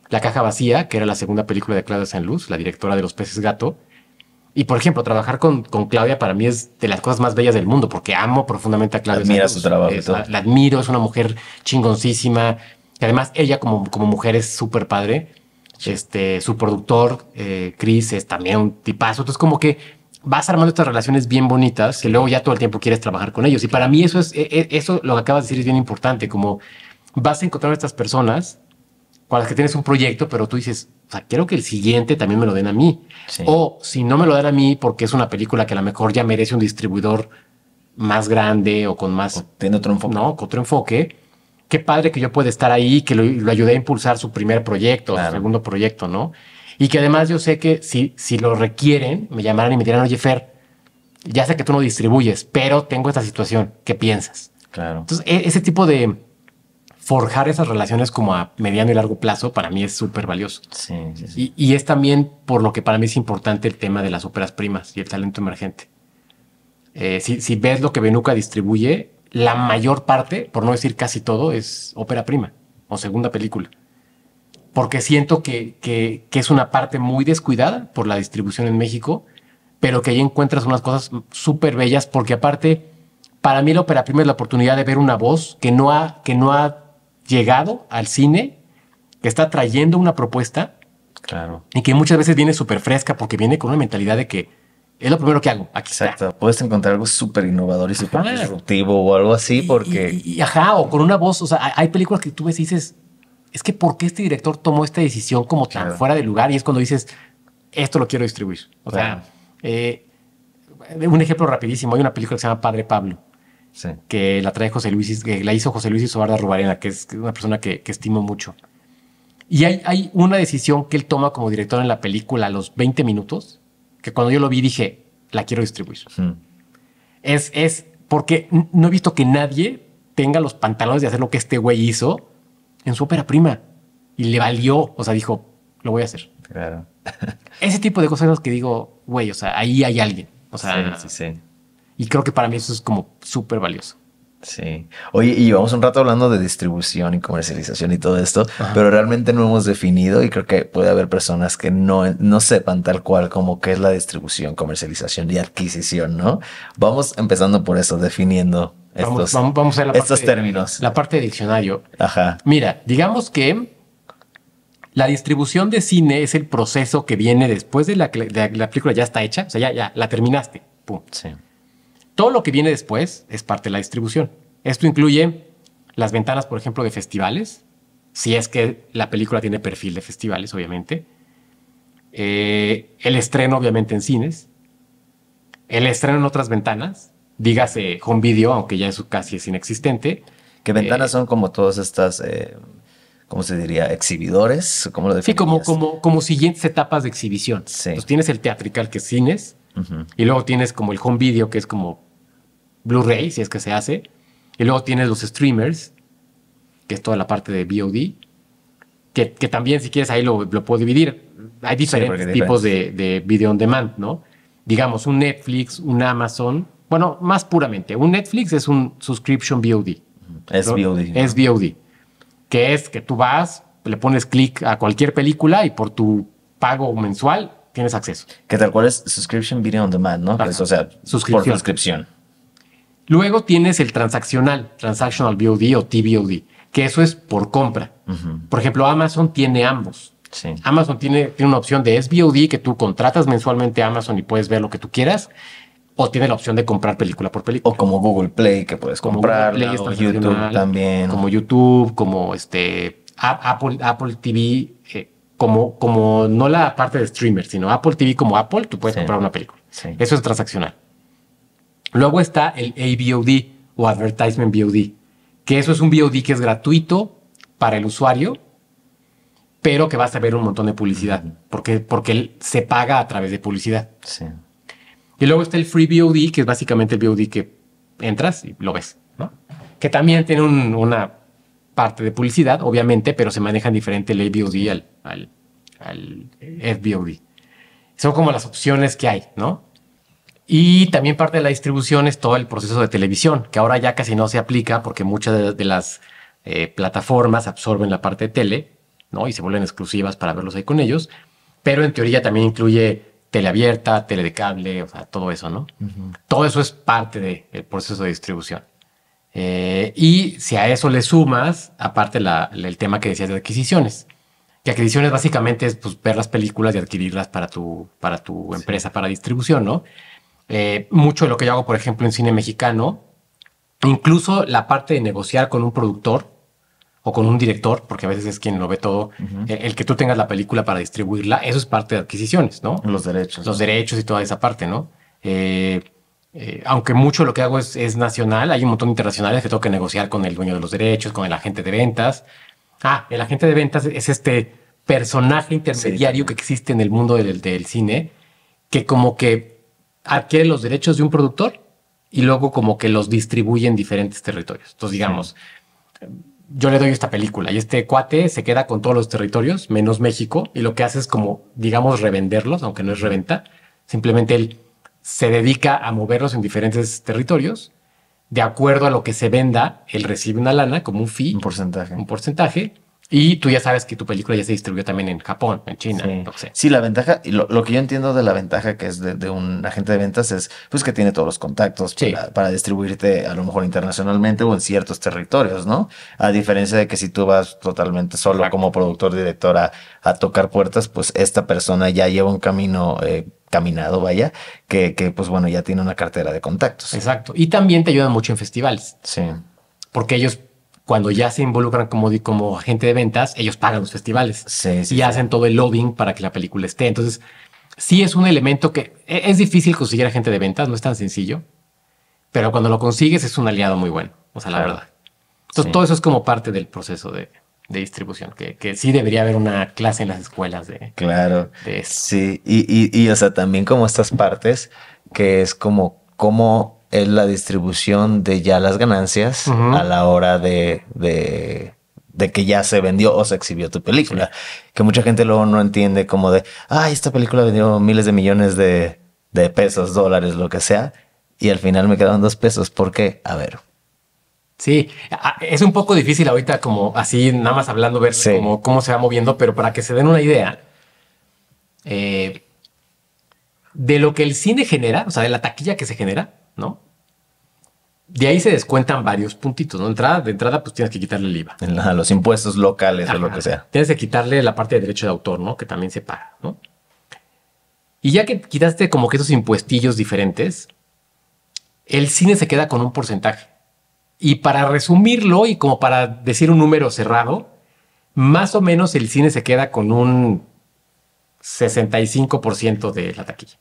La Caja Vacía, que era la segunda película de Claudia San Luz, la directora de Los Peces Gato. Y por ejemplo, trabajar con, con, Claudia para mí es de las cosas más bellas del mundo, porque amo profundamente a Claudia. Admira su trabajo. La, admiro, es una mujer chingoncísima. Y además, ella como, como mujer es súper padre. Este, su productor, eh, Chris, es también un tipazo. Entonces, como que vas armando estas relaciones bien bonitas que luego ya todo el tiempo quieres trabajar con ellos. Y para mí, eso es, e, e, eso lo que acabas de decir es bien importante. Como vas a encontrar a estas personas con las que tienes un proyecto, pero tú dices, o sea, quiero que el siguiente también me lo den a mí. O si no me lo dan a mí porque es una película que a lo mejor ya merece un distribuidor más grande o con más... otro enfoque. No, con otro enfoque. Qué padre que yo pueda estar ahí, que lo, ayude a impulsar su primer proyecto, su segundo proyecto, ¿no? Y que además yo sé que si, si lo requieren, me llamarán y me dirán, oye, Fer, ya sé que tú no distribuyes, pero tengo esta situación, ¿qué piensas? Claro. Entonces, e, ese tipo de, forjar esas relaciones como a mediano y largo plazo para mí es súper valioso. Y, es también por lo que para mí es importante el tema de las óperas primas y el talento emergente. Eh, si, ves lo que Benuca distribuye, la mayor parte, por no decir casi todo, es ópera prima o segunda película. Porque siento que, es una parte muy descuidada por la distribución en México, pero que ahí encuentras unas cosas súper bellas porque aparte, para mí la ópera prima es la oportunidad de ver una voz que no ha, que no ha llegado al cine, que está trayendo una propuesta. Claro. Y que muchas veces viene súper fresca porque viene con una mentalidad de que es lo primero que hago. Aquí Exacto. Puedes encontrar algo súper innovador y súper disruptivo o algo así porque... Y, ajá, o con una voz. O sea, hay películas que tú ves y dices, es que ¿por qué este director tomó esta decisión como tan fuera de lugar? Y es cuando dices, esto lo quiero distribuir. O sea, eh, un ejemplo rapidísimo. Hay una película que se llama Padre Pablo que la trae José Luis, que la hizo José Luis Isobarda Rubarena, que es una persona que, estimo mucho. Y hay, hay, una decisión que él toma como director en la película a los 20 minutos, que cuando yo lo vi dije, la quiero distribuir. Es, es porque no he visto que nadie tenga los pantalones de hacer lo que este güey hizo en su ópera prima. Y le valió, o sea, dijo, lo voy a hacer. Claro. Ese tipo de cosas que digo, güey, o sea, ahí hay alguien. O sea, sí, sí. Y creo que para mí eso es como súper valioso. Sí. Oye, y llevamos un rato hablando de distribución y comercialización y todo esto, pero realmente no hemos definido y creo que puede haber personas que no, no sepan tal cual como qué es la distribución, comercialización y adquisición, ¿no? Vamos empezando por eso, definiendo estos, vamos, a la estos términos. La parte de diccionario. Ajá. Mira, digamos que la distribución de cine es el proceso que viene después de la, la película ya está hecha, o sea, ya, ya la terminaste. Pum. Sí. Todo lo que viene después es parte de la distribución. Esto incluye las ventanas, por ejemplo, de festivales, si es que la película tiene perfil de festivales, obviamente. Eh, el estreno, obviamente, en cines. El estreno en otras ventanas, dígase home video, aunque ya eso casi es inexistente. Que ventanas eh, son como todas estas, eh, ¿cómo se diría? Exhibidores, ¿cómo lo definirías? Sí, como, como, como siguientes etapas de exhibición. Entonces tienes el teatral, que es cines, y luego tienes como el home video, que es como Blu-ray, si es que se hace. Y luego tienes los streamers, que es toda la parte de VOD, que, también si quieres ahí lo, puedo dividir. Hay diferentes tipos de, video on demand, ¿no? Digamos, un Netflix, un Amazon, bueno, más puramente, un Netflix es un subscription VOD. Es VOD. Es VOD, que es que tú vas, le pones clic a cualquier película y por tu pago mensual tienes acceso. Que tal cual es subscription video on demand, ¿no? o sea, por suscripción. Luego tienes el transaccional, transactional VOD o TVOD, que eso es por compra. Por ejemplo, Amazon tiene ambos. Amazon tiene, una opción de SBOD que tú contratas mensualmente a Amazon y puedes ver lo que tú quieras. O tiene la opción de comprar película por película. O como Google Play, que puedes comprar. YouTube también. Como YouTube, como este Apple, Apple TV, eh, como, como no la parte de streamer, sino Apple TV como Apple, tú puedes comprar una película. Eso es transaccional. Luego está el ABOD o Advertisement BOD, que eso es un BOD que es gratuito para el usuario, pero que vas a ver un montón de publicidad, porque, porque él se paga a través de publicidad. Y luego está el Free BOD, que es básicamente el BOD que entras y lo ves, ¿no? Que también tiene una parte de publicidad, obviamente, pero se manejan diferente el ABOD al, al, al Son como las opciones que hay, ¿no? Y también parte de la distribución es todo el proceso de televisión, que ahora ya casi no se aplica porque muchas de, las eh, plataformas absorben la parte de tele, ¿no? Y se vuelven exclusivas para verlos ahí con ellos. Pero en teoría también incluye tele abierta, tele de cable, o sea, todo eso, ¿no? Todo eso es parte del proceso de distribución. Eh, y si a eso le sumas, aparte el tema que decías de adquisiciones, que adquisiciones básicamente es pues, ver las películas y adquirirlas para tu, para tu empresa, para distribución, ¿no? Eh, mucho de lo que yo hago, por ejemplo, en cine mexicano, incluso la parte de negociar con un productor o con un director, porque a veces es quien lo ve todo, el, que tú tengas la película para distribuirla, eso es parte de adquisiciones, ¿no? Los derechos. Los derechos y toda esa parte, ¿no? Eh, eh, aunque mucho de lo que hago es, nacional, hay un montón de internacionales que tengo que negociar con el dueño de los derechos, con el agente de ventas. Ah, el agente de ventas es este personaje intermediario que existe en el mundo del cine, que como que adquiere los derechos de un productor y luego como que los distribuye en diferentes territorios. Entonces, digamos, yo le doy esta película y este cuate se queda con todos los territorios, menos México, y lo que hace es como, digamos, revenderlos, aunque no es reventa, simplemente él se dedica a moverlos en diferentes territorios. De acuerdo a lo que se venda, él recibe una lana como un fee. Un porcentaje. Un porcentaje. Y tú ya sabes que tu película ya se distribuyó también en Japón, en China, sí. lo Sí, la ventaja, lo, que yo entiendo de la ventaja que es de, un agente de ventas es pues que tiene todos los contactos para, distribuirte a lo mejor internacionalmente o en ciertos territorios, ¿no? A diferencia de que si tú vas totalmente solo como productor, director a, tocar puertas, pues esta persona ya lleva un camino. Eh, caminado, vaya, que, que pues bueno, ya tiene una cartera de contactos. Exacto. Y también te ayudan mucho en festivales. Sí. Porque ellos cuando ya se involucran como, como agente de ventas, ellos pagan los festivales y hacen todo el lobbying para que la película esté. Entonces, sí es un elemento que e, es difícil conseguir gente de ventas, no es tan sencillo, pero cuando lo consigues es un aliado muy bueno, o sea, la verdad. Entonces, todo eso es como parte del proceso de, de distribución, que, que, sí debería haber una clase en las escuelas de... Claro. sí, y, y, y o sea, también como estas partes que es como cómo es la distribución de ya las ganancias a la hora de, de, que ya se vendió o se exhibió tu película. Que mucha gente luego no entiende como de, ay, esta película vendió miles de millones de, pesos, dólares, lo que sea. Y al final me quedaron dos pesos. ¿Por qué? A ver, Sí, es un poco difícil ahorita como así, nada más hablando, ver cómo, se va moviendo, pero para que se den una idea eh, de lo que el cine genera, o sea, de la taquilla que se genera, ¿no? De ahí se descuentan varios puntitos, ¿no? Entrada, de entrada, pues tienes que quitarle el IVA. los impuestos locales o lo que sea. Tienes que quitarle la parte de derecho de autor, ¿no? Que también se paga, ¿no? Y ya que quitaste como que esos impuestillos diferentes, el cine se queda con un porcentaje. Y para resumirlo y como para decir un número cerrado, más o menos el cine se queda con un 65% de la taquilla.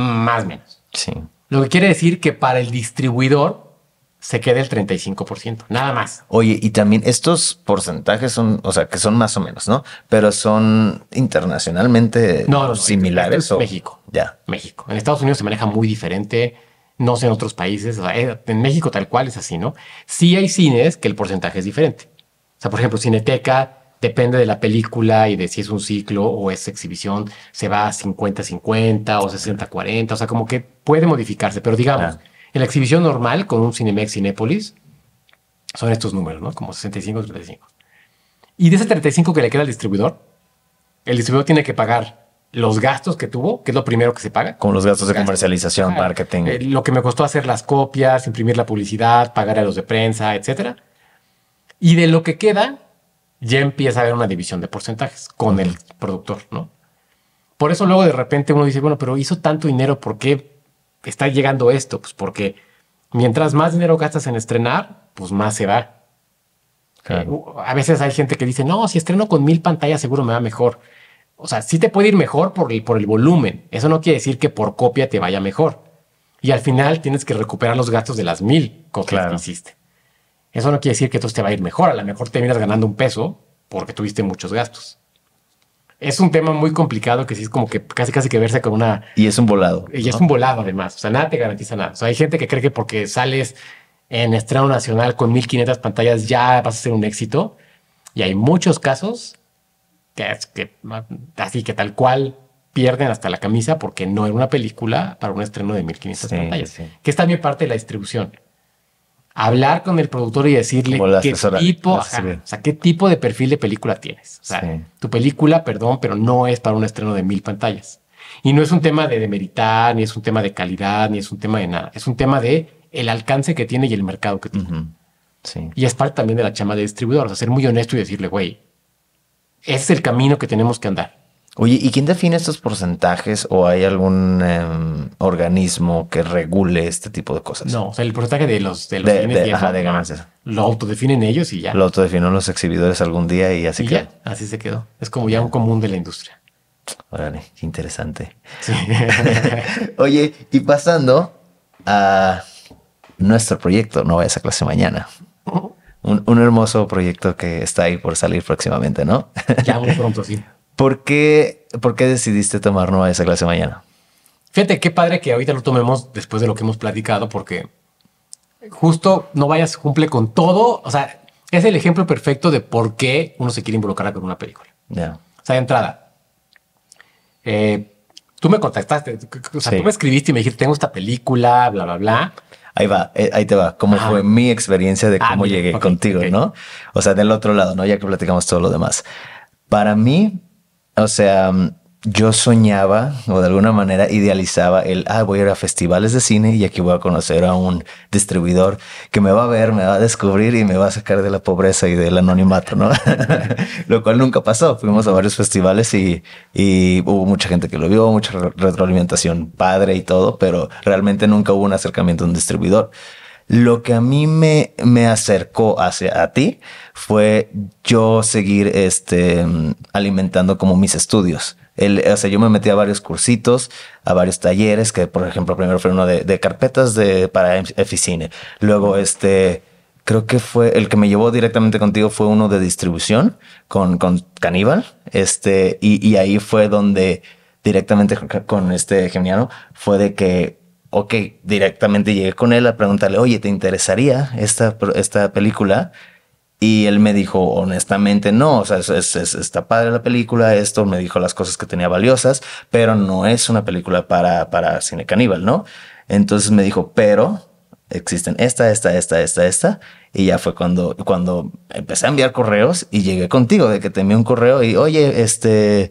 Más o menos. Sí. Lo que quiere decir que para el distribuidor se queda el 35%, nada más. Oye, y también estos porcentajes son, o sea, que son más o menos, ¿no? Pero son internacionalmente no, no, similares. No, México. Ya. México. En Estados Unidos se maneja muy diferente no sé en otros países, eh, en México tal cual es así, ¿no? Sí hay cines que el porcentaje es diferente. O sea, por ejemplo, Cineteca depende de la película y de si es un ciclo o es exhibición, se va a 50-50 o 60-40, o sea, como que puede modificarse, pero digamos, en la exhibición normal con un Cinemex Cinépolis, son estos números, ¿no? Como 65-35. Y de ese 35 que le queda al distribuidor, el distribuidor tiene que pagar los gastos que tuvo, que es lo primero que se paga. Con los gastos de comercialización, marketing. Eh, lo que me costó hacer las copias, imprimir la publicidad, pagar a los de prensa, etcétera. Y de lo que queda, ya empieza a haber una división de porcentajes con el productor, ¿no? Por eso luego de repente uno dice, bueno, pero hizo tanto dinero, ¿por qué está llegando esto? Pues porque mientras más dinero gastas en estrenar, pues más se va. Eh, a veces hay gente que dice, no, si estreno con mil pantallas seguro me va mejor. O sea, sí te puede ir mejor por el, por el volumen. Eso no quiere decir que por copia te vaya mejor. Y al final tienes que recuperar los gastos de las mil copias que hiciste. Eso no quiere decir que entonces te va a ir mejor. A lo mejor te terminas ganando un peso porque tuviste muchos gastos. Es un tema muy complicado que sí es como que casi casi que verse con una... Y es un volado. Y es un volado además. O sea, nada te garantiza nada. O sea, hay gente que cree que porque sales en estreno nacional con 1500 pantallas ya vas a ser un éxito. Y hay muchos casos que, que, así que tal cual pierden hasta la camisa porque no era una película para un estreno de 1500 pantallas, que es también parte de la distribución hablar con el productor y decirle qué tipo, o sea, qué tipo de perfil de película tienes. O sea, tu película, perdón, pero no es para un estreno de mil pantallas. Y no es un tema de demeritar, ni es un tema de calidad, ni es un tema de nada. Es un tema de el alcance que tiene y el mercado que tiene. Y es parte también de la chama de distribuidores o ser muy honesto y decirle, güey, es el camino que tenemos que andar. Oye, ¿y quién define estos porcentajes o hay algún em, organismo que regule este tipo de cosas? No, o sea, el porcentaje de los, de, los ganancias. Lo autodefinen ellos y ya. Lo autodefinen los exhibidores algún día y así que. así se quedó. Es como ya un común de la industria. Órale, qué interesante. Oye, y pasando a nuestro proyecto, no vayas a clase mañana. Un, un hermoso proyecto que está ahí por salir próximamente, ¿no? Ya muy pronto, sí. ¿Por qué, ¿Por qué decidiste tomar nueva esa clase mañana? Fíjate, qué padre que ahorita lo tomemos después de lo que hemos platicado, porque justo no vayas, cumple con todo. O sea, es el ejemplo perfecto de por qué uno se quiere involucrar con una película. O sea, de entrada, eh, tú me contactaste, o sea, tú me escribiste y me dijiste, tengo esta película, bla, bla, bla. Ahí va, eh, ahí te va, como fue mi experiencia de ah, cómo llegué contigo, ¿no? O sea, del otro lado, ¿no? Ya que platicamos todo lo demás. Para mí, o sea, mm, yo soñaba o de alguna manera idealizaba el, ah, voy a ir a festivales de cine y aquí voy a conocer a un distribuidor que me va a ver, me va a descubrir y me va a sacar de la pobreza y del anonimato, ¿no? lo cual nunca pasó. Fuimos a varios festivales y, y hubo mucha gente que lo vio, mucha retroalimentación padre y todo, pero realmente nunca hubo un acercamiento a un distribuidor. Lo que a mí me, me acercó hacia a ti fue yo seguir este, alimentando como mis estudios. o sea, yo me metí a varios cursitos, a varios talleres, que por ejemplo, primero fue uno de, carpetas de, para em, Eficine. Luego, este, creo que fue el que me llevó directamente contigo fue uno de distribución con, con Caníbal. Este, y, ahí fue donde directamente con este Geminiano fue de que o que directamente llegué con él a preguntarle, oye, ¿te interesaría esta, esta película? Y él me dijo, honestamente, no, o sea, es, está padre la película, esto me dijo las cosas que tenía valiosas, pero no es una película para, para cine caníbal, ¿no? Entonces me dijo, pero existen esta, esta, esta, esta, esta. Y ya fue cuando, cuando empecé a enviar correos y llegué contigo, de que te envié un correo y, oye, este,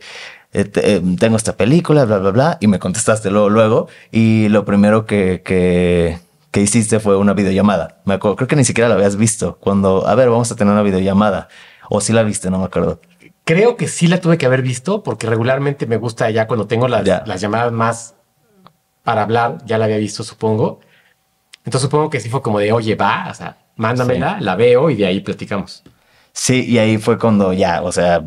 eh, eh, tengo esta película, bla, bla, bla, y me contestaste luego, luego, y lo primero que, hiciste fue una videollamada. Me acuerdo, creo que ni siquiera la habías visto cuando, a ver, vamos a tener una videollamada, o si la viste, no me acuerdo. Creo que sí la tuve que haber visto porque regularmente me gusta ya cuando tengo las, llamadas más para hablar, ya la había visto, supongo. Entonces supongo que sí fue como de, oye, va, o sea, mándamela, la veo y de ahí platicamos. Sí, y ahí fue cuando ya, o sea,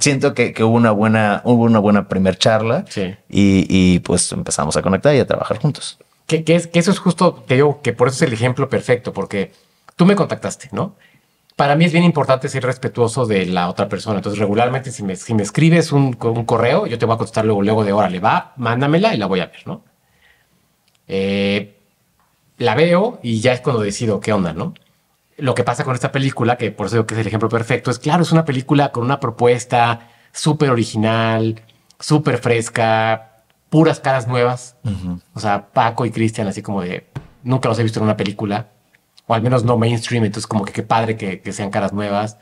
siento que, hubo una buena, hubo una buena primer charla y, pues empezamos a conectar y a trabajar juntos. Que, que, eso es justo, te digo, que por eso es el ejemplo perfecto, porque tú me contactaste, ¿no? Para mí es bien importante ser respetuoso de la otra persona. Entonces, regularmente, si me, si me escribes un, correo, yo te voy a contestar luego, luego de hora le va, mándamela y la voy a ver, ¿no? Eh, la veo y ya es cuando decido qué onda, ¿no? lo que pasa con esta película, que por eso que es el ejemplo perfecto, es claro, es una película con una propuesta súper original, súper fresca, puras caras nuevas. O sea, Paco y Cristian, así como de nunca los he visto en una película, o al menos no mainstream. Entonces, como que qué padre que, sean caras nuevas.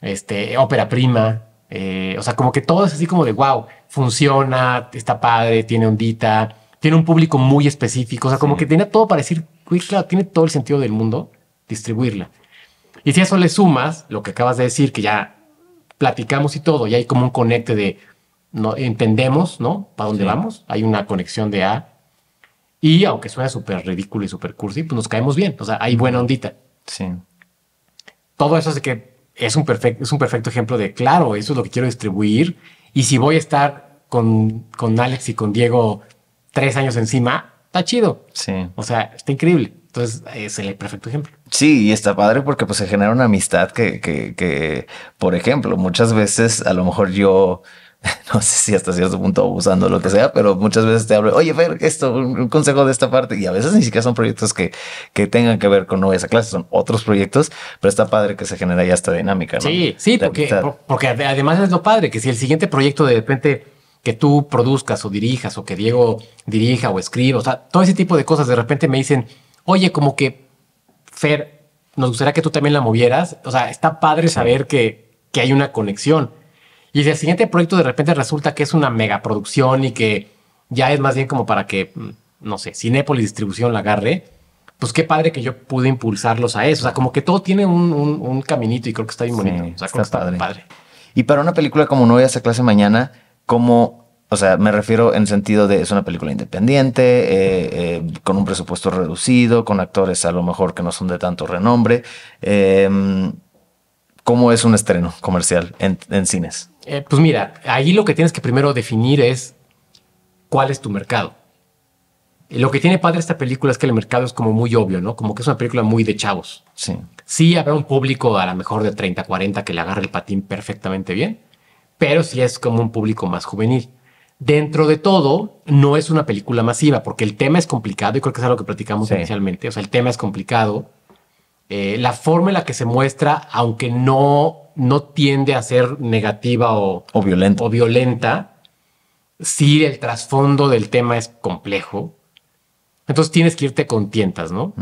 Este, ópera prima. Eh, o sea, como que todo es así como de wow, funciona, está padre, tiene ondita, tiene un público muy específico. O sea, como que tenía todo para decir, claro, tiene todo el sentido del mundo distribuirla. Y si a eso le sumas lo que acabas de decir, que ya platicamos y todo, y hay como un conecte de no, entendemos, ¿no? ¿Para dónde vamos? Hay una conexión de A. Y aunque suene súper ridículo y súper cursi, pues nos caemos bien. O sea, hay buena ondita. Sí. Todo eso es que es un, perfecto, es un perfecto ejemplo de, claro, eso es lo que quiero distribuir. Y si voy a estar con, con Alex y con Diego tres años encima, está chido. Sí. O sea, está increíble. Entonces es el perfecto ejemplo. Sí, y está padre porque pues se genera una amistad que, que, que, por ejemplo, muchas veces a lo mejor yo, no sé si hasta cierto punto abusando lo que sea, pero muchas veces te hablo, oye, ver esto, un, consejo de esta parte, y a veces ni siquiera son proyectos que, que tengan que ver con esa clase, son otros proyectos, pero está padre que se genera ya esta dinámica. ¿no? Sí, sí, porque, porque además es lo padre, que si el siguiente proyecto de repente que tú produzcas o dirijas o que Diego dirija o escriba, o sea, todo ese tipo de cosas de repente me dicen, oye, como que Fer, nos gustaría que tú también la movieras. O sea, está padre saber que, que hay una conexión. Y si el siguiente proyecto de repente resulta que es una megaproducción y que ya es más bien como para que, mm, no sé, Cinepolis Distribución la agarre, pues qué padre que yo pude impulsarlos a eso. O sea, como que todo tiene un, caminito y creo que está bien bonito. o sea, está, padre. Y para una película como No voy a clase mañana, como o sea, me refiero en sentido de es una película independiente, eh, eh, con un presupuesto reducido, con actores a lo mejor que no son de tanto renombre. Em, ¿Cómo es un estreno comercial en, cines? Eh, pues mira, ahí lo que tienes que primero definir es cuál es tu mercado. Lo que tiene padre esta película es que el mercado es como muy obvio, ¿no? Como que es una película muy de chavos. Sí. Sí, habrá un público a lo mejor de 30, 40 que le agarre el patín perfectamente bien, pero sí es como un público más juvenil. Dentro de todo, no es una película masiva, porque el tema es complicado, y creo que es algo que platicamos inicialmente, o sea, el tema es complicado. Eh, la forma en la que se muestra, aunque no, no tiende a ser negativa o, violenta. o sí el trasfondo del tema es complejo. Entonces tienes que irte con tientas, ¿no?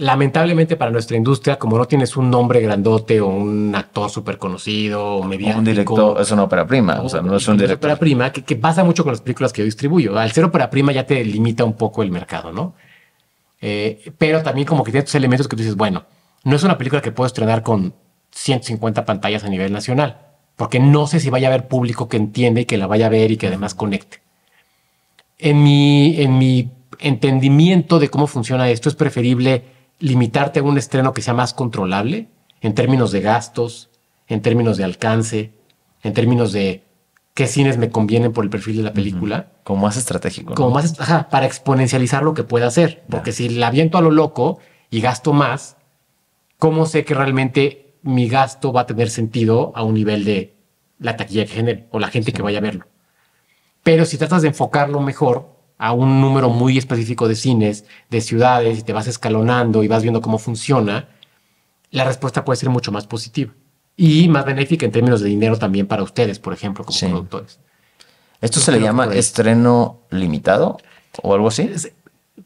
lamentablemente para nuestra industria, como no tienes un nombre grandote o un actor súper conocido o mediático. Un director, es una ópera prima, o, sea, no es un director. ópera prima, que, pasa mucho con las películas que yo distribuyo. Al cero para prima ya te limita un poco el mercado, ¿no? Eh, pero también como que tiene estos elementos que tú dices, bueno, no es una película que puedo estrenar con 150 pantallas a nivel nacional, porque no sé si vaya a haber público que entiende y que la vaya a ver y que además conecte. En mi, en mi entendimiento de cómo funciona esto, es preferible limitarte a un estreno que sea más controlable en términos de gastos, en términos de alcance, en términos de qué cines me convienen por el perfil de la película. Como más estratégico. Como más, para exponencializar lo que pueda hacer. Porque si la aviento a lo loco y gasto más, ¿cómo sé que realmente mi gasto va a tener sentido a un nivel de la taquilla que genere o la gente que vaya a verlo? Pero si tratas de enfocarlo mejor, a un número muy específico de cines, de ciudades, y te vas escalonando y vas viendo cómo funciona, la respuesta puede ser mucho más positiva y más benéfica en términos de dinero también para ustedes, por ejemplo, como productores. ¿Esto se le llama estreno limitado o algo así?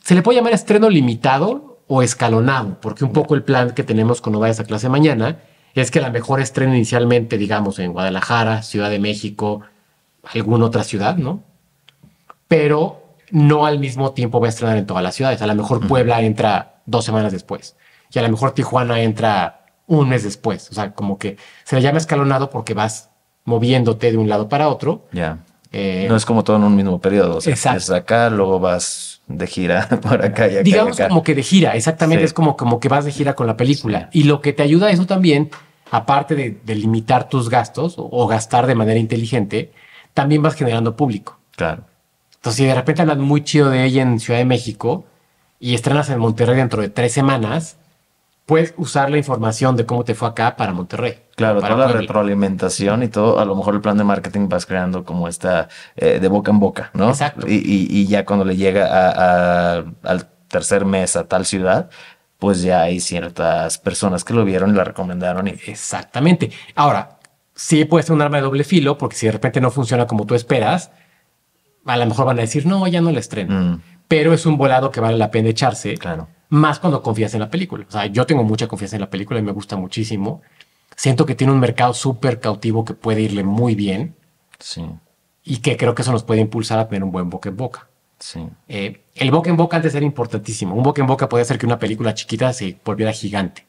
Se, le puede llamar estreno limitado o escalonado, porque un poco el plan que tenemos cuando va a esa Clase Mañana es que la mejor estreno inicialmente, digamos, en Guadalajara, Ciudad de México, alguna otra ciudad, ¿no? Pero no al mismo tiempo va a estrenar en todas las ciudades. A lo mejor Puebla entra dos semanas después y a lo mejor Tijuana entra un mes después. O sea, como que se le llama escalonado porque vas moviéndote de un lado para otro. Ya. Eh, no es como todo en un mismo periodo. O sea, exacto. Es acá, luego vas de gira por acá y acá. Digamos como que de gira, exactamente. Es como, como que vas de gira con la película. Y lo que te ayuda a eso también, aparte de, limitar tus gastos o gastar de manera inteligente, también vas generando público. Claro. Entonces, si de repente hablas muy chido de ella en Ciudad de México y estrenas en Monterrey dentro de tres semanas, puedes usar la información de cómo te fue acá para Monterrey. Claro, para toda la retroalimentación y todo, a lo mejor el plan de marketing vas creando como esta eh, de boca en boca, ¿no? Exacto. Y, ya cuando le llega al tercer mes a tal ciudad, pues ya hay ciertas personas que lo vieron y la recomendaron. Exactamente. Ahora, sí puede ser un arma de doble filo, porque si de repente no funciona como tú esperas, a lo mejor van a decir, no, ya no la estreno. Mm. Pero es un volado que vale la pena echarse. Claro. Más cuando confías en la película. O sea, yo tengo mucha confianza en la película y me gusta muchísimo. Siento que tiene un mercado súper cautivo que puede irle muy bien. Sí. Y que creo que eso nos puede impulsar a tener un buen boca en boca. Sí. Eh, el boca en boca antes era importantísimo. Un boca en boca podía hacer que una película chiquita se volviera gigante.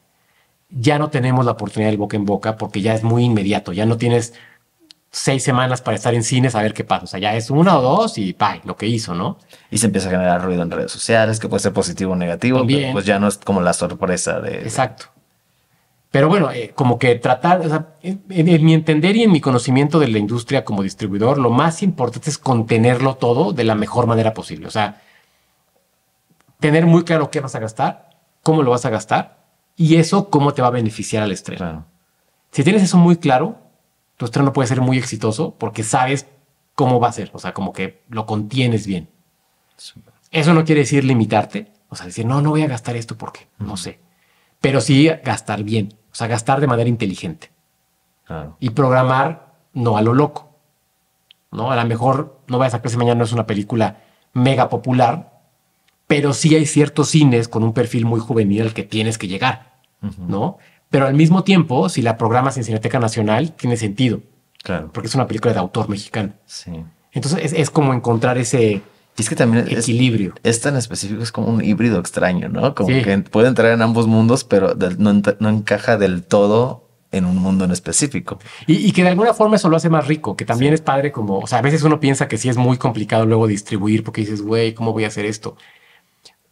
Ya no tenemos la oportunidad del boca en boca porque ya es muy inmediato. Ya no tienes seis semanas para estar en cines a ver qué pasa. O sea, ya es una o dos y pa lo que hizo, ¿no? Y se empieza a generar ruido en redes sociales, que puede ser positivo o negativo, pues ya no es como la sorpresa de... Exacto. Pero bueno, eh, como que tratar, o sea, en, mi entender y en mi conocimiento de la industria como distribuidor, lo más importante es contenerlo todo de la mejor manera posible. O sea, tener muy claro qué vas a gastar, cómo lo vas a gastar y eso cómo te va a beneficiar al estreno. Si tienes eso muy claro, tu estreno puede ser muy exitoso porque sabes cómo va a ser, o sea, como que lo contienes bien. Eso no quiere decir limitarte, o sea, decir, no, no voy a gastar esto porque no sé, pero sí gastar bien, o sea, gastar de manera inteligente. Y programar no a lo loco. ¿no? A lo mejor no vayas a sacarse mañana, no es una película mega popular, pero sí hay ciertos cines con un perfil muy juvenil al que tienes que llegar, ¿no? Pero al mismo tiempo, si la programas en Cineteca Nacional, tiene sentido. Claro. Porque es una película de autor mexicano. Sí. Entonces es, como encontrar ese, es que también equilibrio. Es, tan específico, es como un híbrido extraño, ¿no? Como que puede entrar en ambos mundos, pero no, encaja del todo en un mundo en específico. Y, que de alguna forma eso lo hace más rico, que también es padre como, o sea, a veces uno piensa que sí es muy complicado luego distribuir porque dices, güey, ¿cómo voy a hacer esto?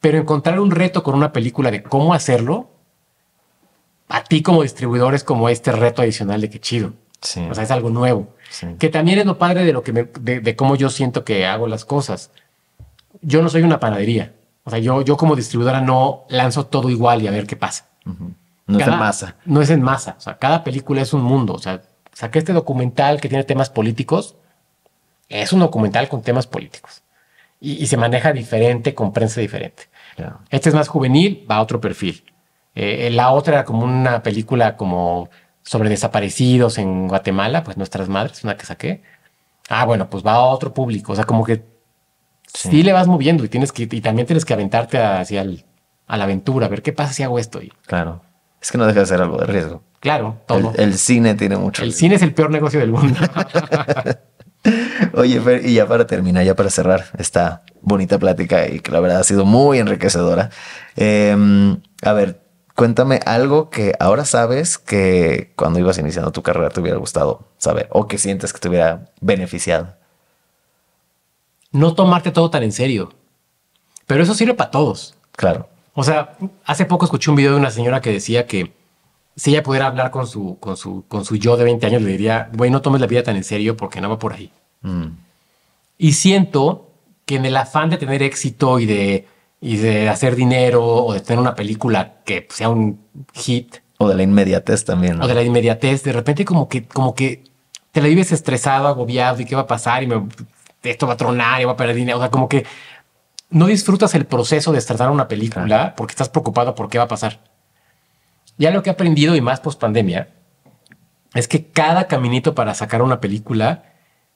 Pero encontrar un reto con una película de cómo hacerlo a ti como distribuidor es como este reto adicional de que chido. O sea, es algo nuevo. Que también es lo padre de lo que de, cómo yo siento que hago las cosas. Yo no soy una panadería. O sea, yo, yo como distribuidora no lanzo todo igual y a ver qué pasa. No es en masa. No es en masa. O sea, cada película es un mundo. O sea, saqué este documental que tiene temas políticos. Es un documental con temas políticos. Y, se maneja diferente, con prensa diferente. Este es más juvenil, va a otro perfil eh, la otra era como una película como sobre desaparecidos en Guatemala, pues Nuestras Madres, una que saqué. Ah, bueno, pues va a otro público. O sea, como que sí, le vas moviendo y tienes que, y también tienes que aventarte hacia a la aventura, a ver qué pasa si hago esto. Y... Claro. Es que no deja de ser algo de riesgo. Claro, todo. El, cine tiene mucho. El cine es el peor negocio del mundo. Oye, y ya para terminar, ya para cerrar esta bonita plática y que la verdad ha sido muy enriquecedora. Em, a ver, cuéntame algo que ahora sabes que cuando ibas iniciando tu carrera te hubiera gustado saber o que sientes que te hubiera beneficiado. No tomarte todo tan en serio. Pero eso sirve para todos. Claro. O sea, hace poco escuché un video de una señora que decía que si ella pudiera hablar con su, con su, con su yo de 20 años, le diría, güey, no tomes la vida tan en serio porque no va por ahí. Mm. Y siento que en el afán de tener éxito y de y de hacer dinero o de tener una película que sea un hit. O de la inmediatez también. ¿no? O de la inmediatez. De repente como que, como que te la vives estresado, agobiado y qué va a pasar y esto va a tronar y va a perder dinero. O sea, como que no disfrutas el proceso de estrenar una película porque estás preocupado por qué va a pasar. Ya lo que he aprendido y más post pandemia es que cada caminito para sacar una película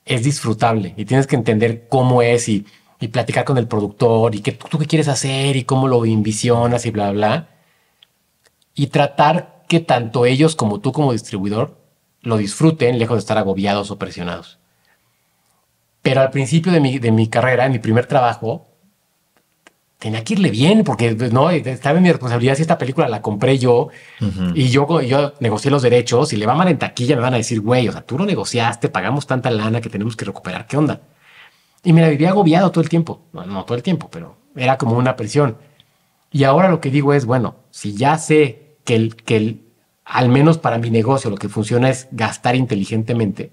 es disfrutable y tienes que entender cómo es y y platicar con el productor y qué tú qué quieres hacer y cómo lo invisionas y bla, bla. Y tratar que tanto ellos como tú como distribuidor lo disfruten lejos de estar agobiados o presionados. Pero al principio de mi, de mi carrera, en mi primer trabajo, tenía que irle bien porque pues, no estaba en mi responsabilidad si esta película la compré yo y yo, yo negocié los derechos y le va mal en taquilla, me van a decir, güey, o sea, tú lo negociaste, pagamos tanta lana que tenemos que recuperar, ¿qué onda? Y me la vivía agobiado todo el tiempo. no todo el tiempo, pero era como una presión. Y ahora lo que digo es, bueno, si ya sé que, el, que al menos para mi negocio lo que funciona es gastar inteligentemente,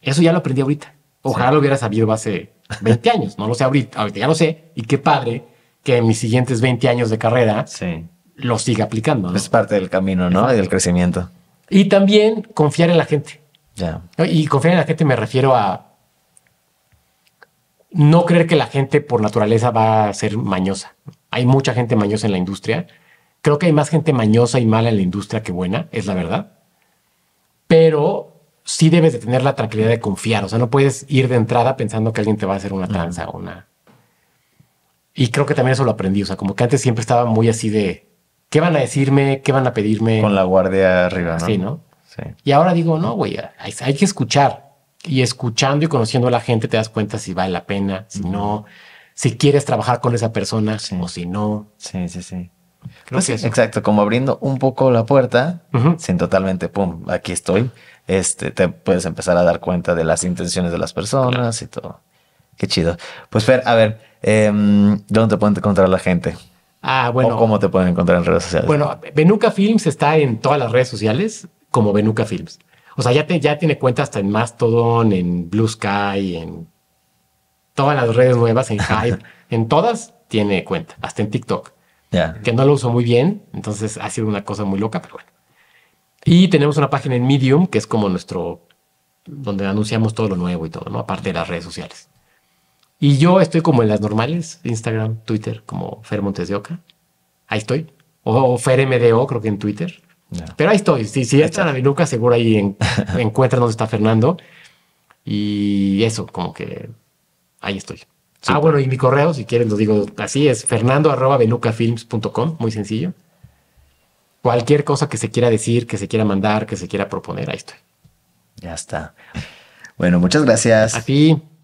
eso ya lo aprendí ahorita. Ojalá lo hubiera sabido hace 20 años, no lo sé ahorita, ahorita ya lo sé. Y qué padre que en mis siguientes 20 años de carrera lo siga aplicando. Es parte del camino, ¿no? Y del crecimiento. Y también confiar en la gente. Y confiar en la gente me refiero a no creer que la gente por naturaleza va a ser mañosa. Hay mucha gente mañosa en la industria. Creo que hay más gente mañosa y mala en la industria que buena, es la verdad. Pero sí debes de tener la tranquilidad de confiar. O sea, no puedes ir de entrada pensando que alguien te va a hacer una tranza o una... Y creo que también eso lo aprendí. O sea, como que antes siempre estaba muy así de... ¿Qué van a decirme? ¿Qué van a pedirme? Con la guardia arriba, ¿no? Sí, ¿no? Y ahora digo, no, güey, hay que escuchar y escuchando y conociendo a la gente te das cuenta si vale la pena, si no, si quieres trabajar con esa persona o si no. Sí, sí, sí. Pues exacto, como abriendo un poco la puerta, sin totalmente, pum, aquí estoy, este, te puedes empezar a dar cuenta de las intenciones de las personas y todo. Qué chido. Pues Fer, a ver, em, ¿dónde te pueden encontrar la gente? Ah, bueno. ¿O ¿Cómo te pueden encontrar en redes sociales? Bueno, Benuca Films está en todas las redes sociales como Benuca Films. O sea, ya, tiene cuenta hasta en Mastodon, en Blue Sky, en todas las redes nuevas, en Hype, en todas tiene cuenta, hasta en TikTok. Que no lo uso muy bien, entonces ha sido una cosa muy loca, pero bueno. Y tenemos una página en Medium, que es como nuestro, donde anunciamos todo lo nuevo y todo, ¿no? Aparte de las redes sociales. Y yo estoy como en las normales, Instagram, Twitter, como Fer Montes de Oca. Ahí estoy. O, o Fer MDO, creo que en Twitter. Pero ahí estoy. Si, si entran a Venuca seguro ahí en, encuentran donde está Fernando. Y eso, como que ahí estoy. Ah, bueno, y mi correo, si quieren, lo digo así, es com, muy sencillo. Cualquier cosa que se quiera decir, que se quiera mandar, que se quiera proponer, ahí estoy. Ya está. Bueno, muchas gracias. A